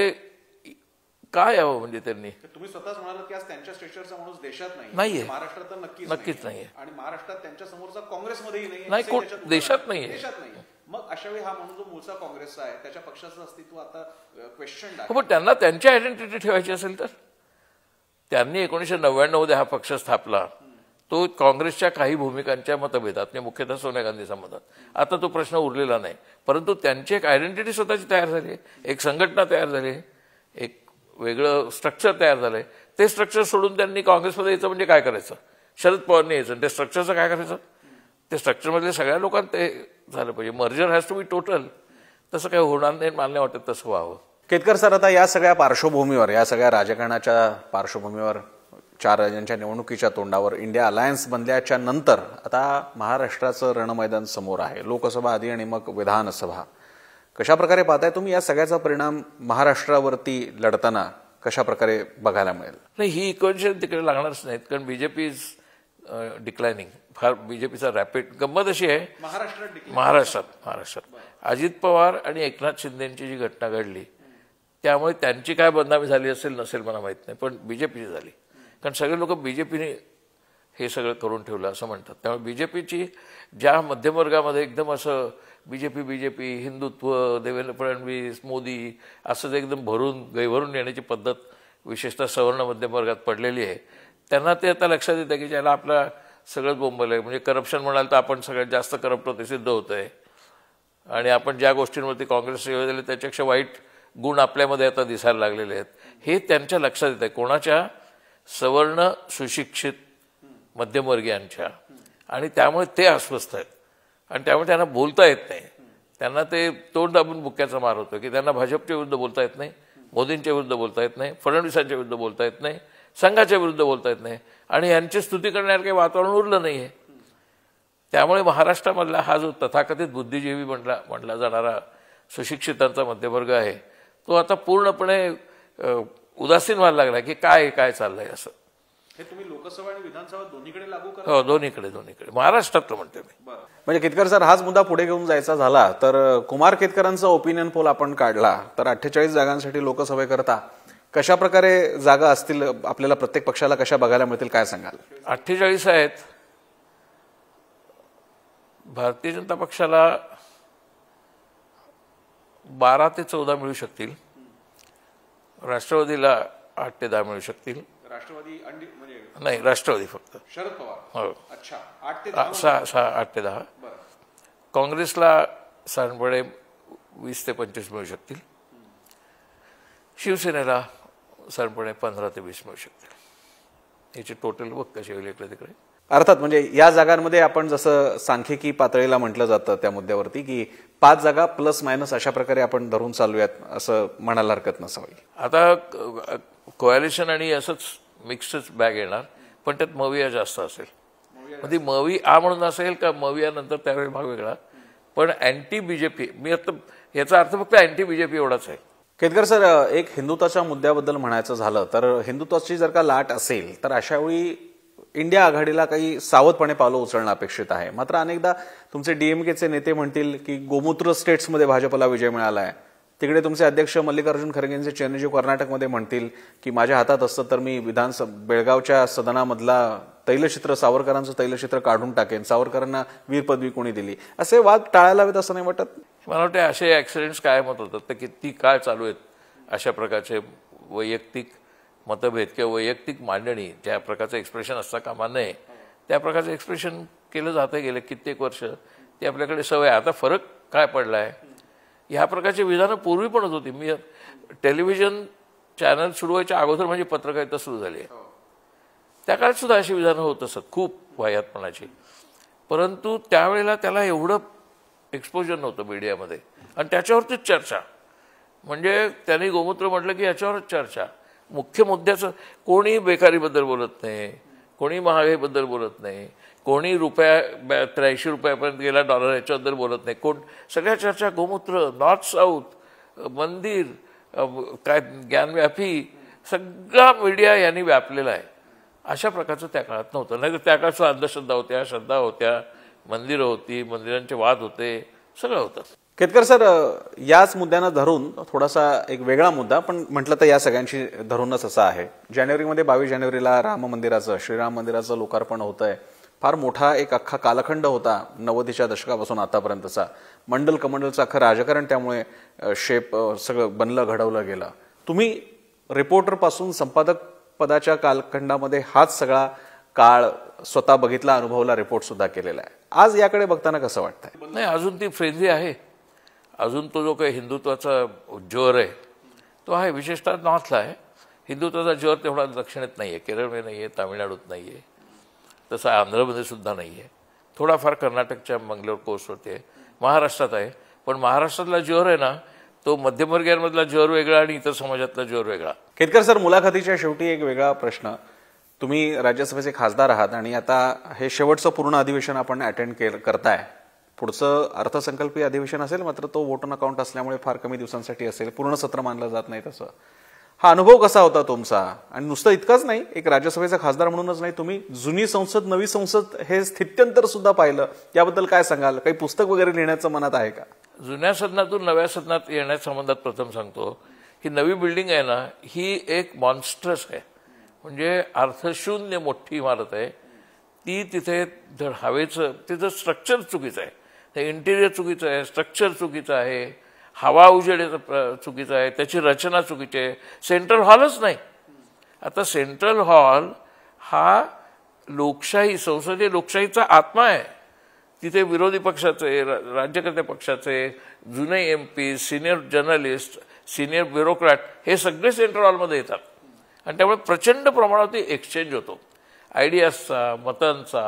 काय यावं म्हणजे त्यांनी तुम्ही स्वतःच म्हणाल की आज त्यांच्या स्टेचरचा माणूस देशात नाही महाराष्ट्रात तर नक्कीच नक्कीच नाही आणि महाराष्ट्रात त्यांच्या समोरचा काँग्रेसमध्येही नाही कोण देशात नाही देशात नाही मग अशा वेळी हा माणूस जो मूळचा काँग्रेसचा आहे त्याच्या पक्षाचं अस्तित्व आता क्वेश्चन हो, पण त्यांना त्यांची आयडेंटिटी ठेवायची असेल तर त्यांनी एकोणीसशे नव्याण्णव मध्ये हा पक्ष स्थापला तो काँग्रेसच्या काही भूमिकांच्या मतभेदात म्हणजे मुख्यतः सोनिया गांधी संबंधात आता तो प्रश्न उरलेला नाही परंतु त्यांची एक आयडेंटिटी स्वतःची तयार झाली एक संघटना तयार झाली एक वेगळं स्ट्रक्चर तयार झालं आहे ते स्ट्रक्चर सोडून त्यांनी काँग्रेसमध्ये यायचं म्हणजे काय करायचं शरद पवारने यायचं ते स्ट्रक्चरचं काय करायचं ते स्ट्रक्चरमधल्या सगळ्या लोकांना ते झालं पाहिजे merger has to be total तसं काही होणार नाही मान्य वाटत तसं व्हावं केतकर सर आता या सगळ्या पार्श्वभूमीवर या सगळ्या राजकारणाच्या पार्श्वभूमीवर चार राज्यांच्या निवडणुकीच्या तोंडावर इंडिया अलायन्स बनल्याच्या नंतर आता महाराष्ट्राचं रणमैदान समोर आहे लोकसभा आधी आणि मग विधानसभा कशाप्रकारे पाहताय तुम्ही या सगळ्याचा परिणाम महाराष्ट्रावरती लढताना कशा प्रकारे बघायला मिळेल नाही ही इक्वेशन तिकडे लागणारच नाहीत कारण बीजेपी इज डिक्लायनिंग फार बीजेपीचा रॅपिड गंमत अशी आहे महाराष्ट्रात महाराष्ट्रात महाराष्ट्रात अजित पवार आणि एकनाथ यांची जी घटना घडली त्यामुळे त्यांची काय बदनामी झाली असेल नसेल मला माहीत नाही पण बीजेपीची झाली कारण सगळे लोक बीजेपीने हे सगळं करून ठेवलं असं म्हणतात त्यामुळे बीजेपीची ज्या मध्यमवर्गामध्ये एकदम असं बी J P B J P Hindutva Devendra Fadnavis Modi असंच एकदम भरून गैभरून येण्याची पद्धत विशेषतः सवर्ण मध्यम वर्गात पडलेली आहे त्यांना ते आता लक्षात येतं की ज्याला आपला सगळंच बोंबल आहे म्हणजे करप्शन म्हणाल तर आपण सगळ्यात जास्त करप्ट होते सिद्ध होतं आहे आणि आपण ज्या गोष्टींवरती काँग्रेस झाले त्याच्यापेक्षा वाईट गुण आपल्यामध्ये आता दिसायला लागलेले आहेत हे त्यांच्या लक्षात येत आहे कोणाच्या सवर्ण सुशिक्षित मध्यमवर्गीयांच्या आणि त्यामुळे ते अस्वस्थ आहेत आणि त्यामुळे त्यांना बोलता येत नाही त्यांना ते तोंड दाबून बुक्क्याचा मार होतो की त्यांना भाजपच्या विरुद्ध बोलता येत नाही मोदींच्या विरुद्ध बोलता येत नाही फडणवीसांच्या विरुद्ध बोलता येत नाही संघाच्या विरुद्ध बोलता येत नाही आणि यांची स्तुती करण्यावर काही वातावरण उरलं नाही आहे त्यामुळे महाराष्ट्रामधला हा जो तथाकथित बुद्धिजीवी म्हणला म्हणला जाणारा सुशिक्षितांचा मध्यवर्ग आहे तो आता पूर्णपणे उदासीन व्हायला लागला की काय काय चाललंय असं हे तुम्ही लोकसभा आणि विधानसभा दोन्हीकडे लागू करा हो दोन्हीकडे दोन्हीकडे महाराष्ट्रातलं म्हणते मी म्हणजे केतकर सर हाच मुद्दा पुढे घेऊन जायचा झाला तर कुमार केतकरांचा ओपिनियन पोल आपण काढला तर अठ्ठेचाळीस जागांसाठी लोकसभेकरता कशा प्रकारे जागा असतील आपल्याला प्रत्येक पक्षाला कशा बघायला मिळतील काय सांगाल अठ्ठेचाळीस आहेत भारतीय जनता पक्षाला बारा ते चौदा मिळू शकतील राष्ट्रवादीला आठ ते दहा मिळू शकतील राष्ट्रवादी म्हणजे नाही राष्ट्रवादी फक्त शरद पवार हो अच्छा आठ ते सहा म्हणजे? सहा आठ ते दहा काँग्रेसला साधारणपणे वीस ते पंचवीस मिळू शकतील शिवसेनेला साधारणपणे पंधरा ते वीस मिळू शकतील याची टोटल बघ कशी होईल इकडे तिकडे अर्थात म्हणजे या जागांमध्ये आपण जसं सांख्यिकी पातळीला म्हटलं जातं त्या मुद्द्यावरती की पाच जागा प्लस मायनस अशा प्रकारे आपण धरून चालूयात असं म्हणायला हरकत नसावी आता कोॲलिशन आणि असंच मिक्सच बॅग येणार पण त्यात मविया जास्त असेल म्हणजे मवी आ म्हणून असेल का मवियानंतर त्यावेळी भाग वेगळा पण अँटी बीजेपी मी आता याचा अर्थ फक्त अँटी बीजेपी एवढाच आहे केतकर सर एक हिंदुत्वाच्या मुद्द्याबद्दल म्हणायचं झालं तर हिंदुत्वाची जर का लाट असेल तर अशा वेळी इंडिया आघाडीला काही सावधपणे पावलं उचलणं अपेक्षित आहे मात्र अनेकदा तुमचे डीएमकेचे नेते म्हणतील की गोमूत्र स्टेट्समध्ये भाजपला विजय मिळाला आहे तिकडे तुमचे अध्यक्ष मल्लिकार्जुन खरगेंचे चिरंजीव कर्नाटकमध्ये म्हणतील की माझ्या हातात असतं तर मी विधानसभा बेळगावच्या सदनामधला तैलचित्र सावरकरांचं तैलचित्र काढून टाकेन सावरकरांना वीर पदवी कोणी दिली असे वाद टाळायला हवेत असं नाही वाटत मला वाटतं असे ॲक्सिडेंट्स काय मत होतात तर किती काय चालू आहेत अशा प्रकारचे वैयक्तिक मतभेद किंवा वैयक्तिक मांडणी ज्या प्रकारचं एक्सप्रेशन असता कामा नये त्या प्रकारचं एक्सप्रेशन केलं जातं गेलं कित्येक वर्ष ते आपल्याकडे सवय आता फरक काय पडला आहे ह्या प्रकारची विधानं पूर्वी पणच होती मी टेलिव्हिजन चॅनल सुरू व्हायच्या अगोदर म्हणजे पत्रकारिता सुरू झाली आहे हो. त्या काळात सुद्धा अशी विधानं होत असत खूप वायातपणाची परंतु त्यावेळेला त्याला एवढं एक्सपोजर नव्हतं मीडियामध्ये आणि त्याच्यावरतीच चर्चा म्हणजे त्यांनी गोमूत्र म्हटलं की याच्यावरच चर्चा मुख्य मुद्द्याचं कोणी बेकारीबद्दल बोलत नाही कोणी महागाईबद्दल बोलत नाही कोणी रुपया त्र्याऐंशी रुपयापर्यंत गेला डॉलर याच्याबद्दल बोलत नाही कोण सगळ्या चर्चा गोमूत्र नॉर्थ साऊथ मंदिर काय ज्ञानव्यापी सगळा मीडिया यांनी व्यापलेला आहे अशा प्रकारचं त्या काळात नव्हतं नाही त्या काळात अंधश्रद्धा होत्या श्रद्धा होत्या मंदिरं होती मंदिरांचे वाद होते सगळं होतं केतकर सर याच मुद्द्यांना धरून थोडासा एक वेगळा मुद्दा पण म्हटलं तर या सगळ्यांशी धरूनच असा आहे जानेवारीमध्ये बावीस जानेवारीला राम मंदिराचं श्रीराम मंदिराचं लोकार्पण होत आहे फार मोठा एक अख्खा कालखंड होता नव्वदीच्या दशकापासून आतापर्यंतचा मंडल कमंडलचं अख्खं राजकारण त्यामुळे शेप सगळं बनलं घडवलं गेलं तुम्ही रिपोर्टरपासून संपादक पदाच्या कालखंडामध्ये हाच सगळा काळ स्वतः बघितला अनुभवला रिपोर्ट सुद्धा केलेला आहे आज याकडे बघताना कसं वाटतंय नाही अजून ती फ्रेंझी आहे अजून तो जो काही हिंदुत्वाचा ज्वर आहे तो आहे विशेषतः नॉर्थला आहे हिंदुत्वाचा ज्वर तेवढा दक्षिणेत नाही आहे केरळमध्ये नाही आहे तामिळनाडूत नाही आहे तसा आंध्रमध्ये सुद्धा नाही आहे थोडाफार कर्नाटकच्या मंगलोर कोर्सवरती आहे महाराष्ट्रात आहे पण महाराष्ट्रातला ज्वर आहे ना तो मध्यमवर्गीयांमधला ज्वर वेगळा आणि इतर समाजातला ज्वर वेगळा केतकर सर मुलाखतीच्या शेवटी एक वेगळा प्रश्न तुम्ही राज्यसभेचे खासदार आहात आणि आता हे शेवटचं पूर्ण अधिवेशन आपण अटेंड के करताय पुढचं अर्थसंकल्पीय अधिवेशन असेल मात्र तो वोट ऑन अकाउंट असल्यामुळे फार कमी दिवसांसाठी असेल पूर्ण सत्र मानलं जात नाही तसं हा अनुभव कसा होता तुमचा आणि नुसतं इतकाच नाही एक राज्यसभेचा खासदार म्हणूनच नाही तुम्ही जुनी संसद नवी संसद हे स्थित्यंतर सुद्धा पाहिलं याबद्दल काय सांगाल काही पुस्तक वगैरे लिहिण्याचं मनात आहे का जुन्या सदनातून नव्या सदनात संबंधात प्रथम सांगतो ही नवी बिल्डिंग आहे ना ही एक मॉन्स्ट्रस आहे म्हणजे अर्थशून्य मोठी इमारत आहे ती तिथे धड हवेचं तिचं स्ट्रक्चर चुकीचं आहे ते इंटिरियर चुकीचं आहे स्ट्रक्चर चुकीचं आहे हवा उजेड चुकीचं आहे त्याची रचना चुकीची आहे सेंट्रल हॉलच नाही आता सेंट्रल हॉल हा लोकशाही संसदीय लोकशाहीचा आत्मा आहे तिथे विरोधी पक्षाचे राज्यकर्ते पक्षाचे जुने M P senior journalist senior bureaucrat हे सगळे सेंट्रल हॉलमध्ये येतात आणि त्यामुळे प्रचंड प्रमाणावरती एक्सचेंज होतो आयडियाजचा मतांचा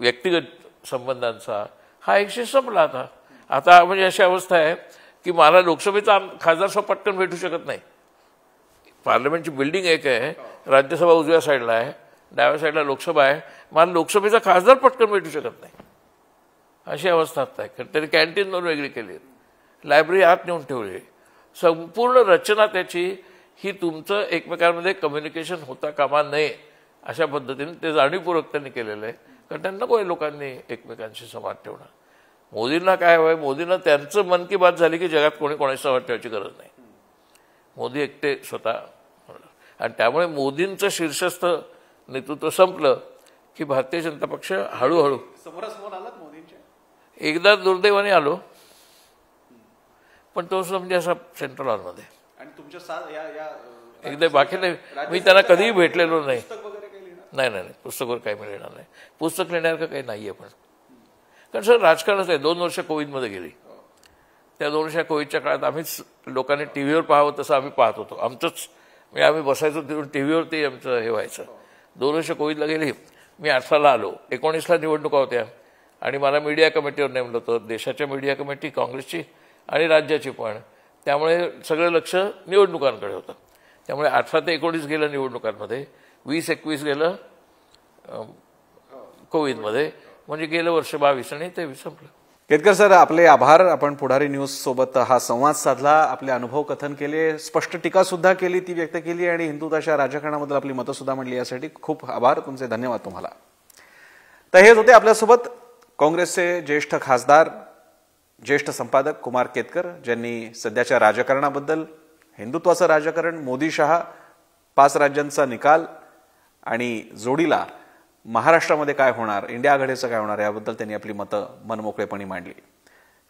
व्यक्तिगत संबंधांचा हा एकशे संपला आता आता म्हणजे अशी अवस्था आहे की मला लोकसभेचा खासदारसभा पटकन भेटू शकत नाही पार्लमेंटची बिल्डिंग एक आहे राज्यसभा उजव्या साईडला आहे डाव्या साईडला लोकसभा आहे मला लोकसभेचा खासदार पटकन भेटू शकत नाही अशी अवस्था आता आहे त्यांनी कॅन्टीन वेगळी केली लायब्ररी आत नेऊन ठेवली संपूर्ण रचना त्याची ही तुमचं एकमेकांमध्ये कम्युनिकेशन होता कामा नये अशा पद्धतीने ते जाणीवपूर्वक त्यांनी केलेलं आहे कारण त्यांना नको लोकांनी एकमेकांशी संवाद ठेवणं मोदींना काय हवं मोदींना त्यांचं मन की बात झाली की जगात कोणी कोणाशी संवाद ठेवायची गरज नाही मोदी एकटे स्वतः आणि त्यामुळे मोदींचं शीर्षस्थ नेतृत्व संपलं की भारतीय जनता पक्ष हळूहळू समोरासमोर आलात मोदींच्या एकदा दुर्दैवाने आलो पण तो म्हणजे असा सेंट्रल हॉलमध्ये आणि तुमच्या एकदा बाकी नाही मी त्यांना कधीही भेटलेलो नाही नाही नाही नाही पुस्तकवर काही मिळणार नाही पुस्तक लिहिण्यासारखं काही नाही आहे पण कारण सर राजकारणच आहे दोन वर्ष कोविडमध्ये गेली त्या दोन वर्षा कोविडच्या काळात आम्हीच लोकांनी टी व्हीवर पाहावं तसं आम्ही पाहत होतो आमचंच मी आम्ही बसायचो तिथून टी व्हीवर ते आमचं हे व्हायचं दोन वर्ष कोविडला गेली मी अठराला आलो एकोणीसला निवडणुका होत्या आणि मला मीडिया कमिटीवर नेमलं होतं देशाच्या मीडिया कमिटी काँग्रेसची आणि राज्याची पण त्यामुळे सगळं लक्ष निवडणुकांकडे होतं त्यामुळे अठरा ते एकोणीस गेलं निवडणुकांमध्ये वीस एकवीस गेलं कोविडमध्ये म्हणजे गेलं वर्ष बावीस आणि तेवीस संपलं केतकर सर आपले आभार आपण पुढारी न्यूज सोबत हा संवाद साधला आपले अनुभव कथन केले स्पष्ट टीका सुद्धा केली ती व्यक्त केली आणि हिंदुत्वाच्या राजकारणाबद्दल आपली मतं सुद्धा मांडली यासाठी खूप आभार तुमचे धन्यवाद तुम्हाला तर हेच होते आपल्यासोबत काँग्रेसचे ज्येष्ठ खासदार ज्येष्ठ संपादक कुमार केतकर ज्यांनी सध्याच्या राजकारणाबद्दल हिंदुत्वाचं राजकारण मोदी शहा पाच राज्यांचा निकाल आणि जोडीला महाराष्ट्रामध्ये काय होणार इंडिया आघाडीचं काय होणार याबद्दल त्यांनी आपली मतं मनमोकळेपणे मांडली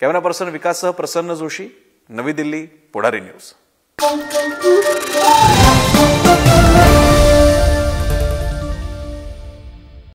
कॅमेरा पर्सन विकाससह प्रसन्न जोशी नवी दिल्ली पुढारी न्यूज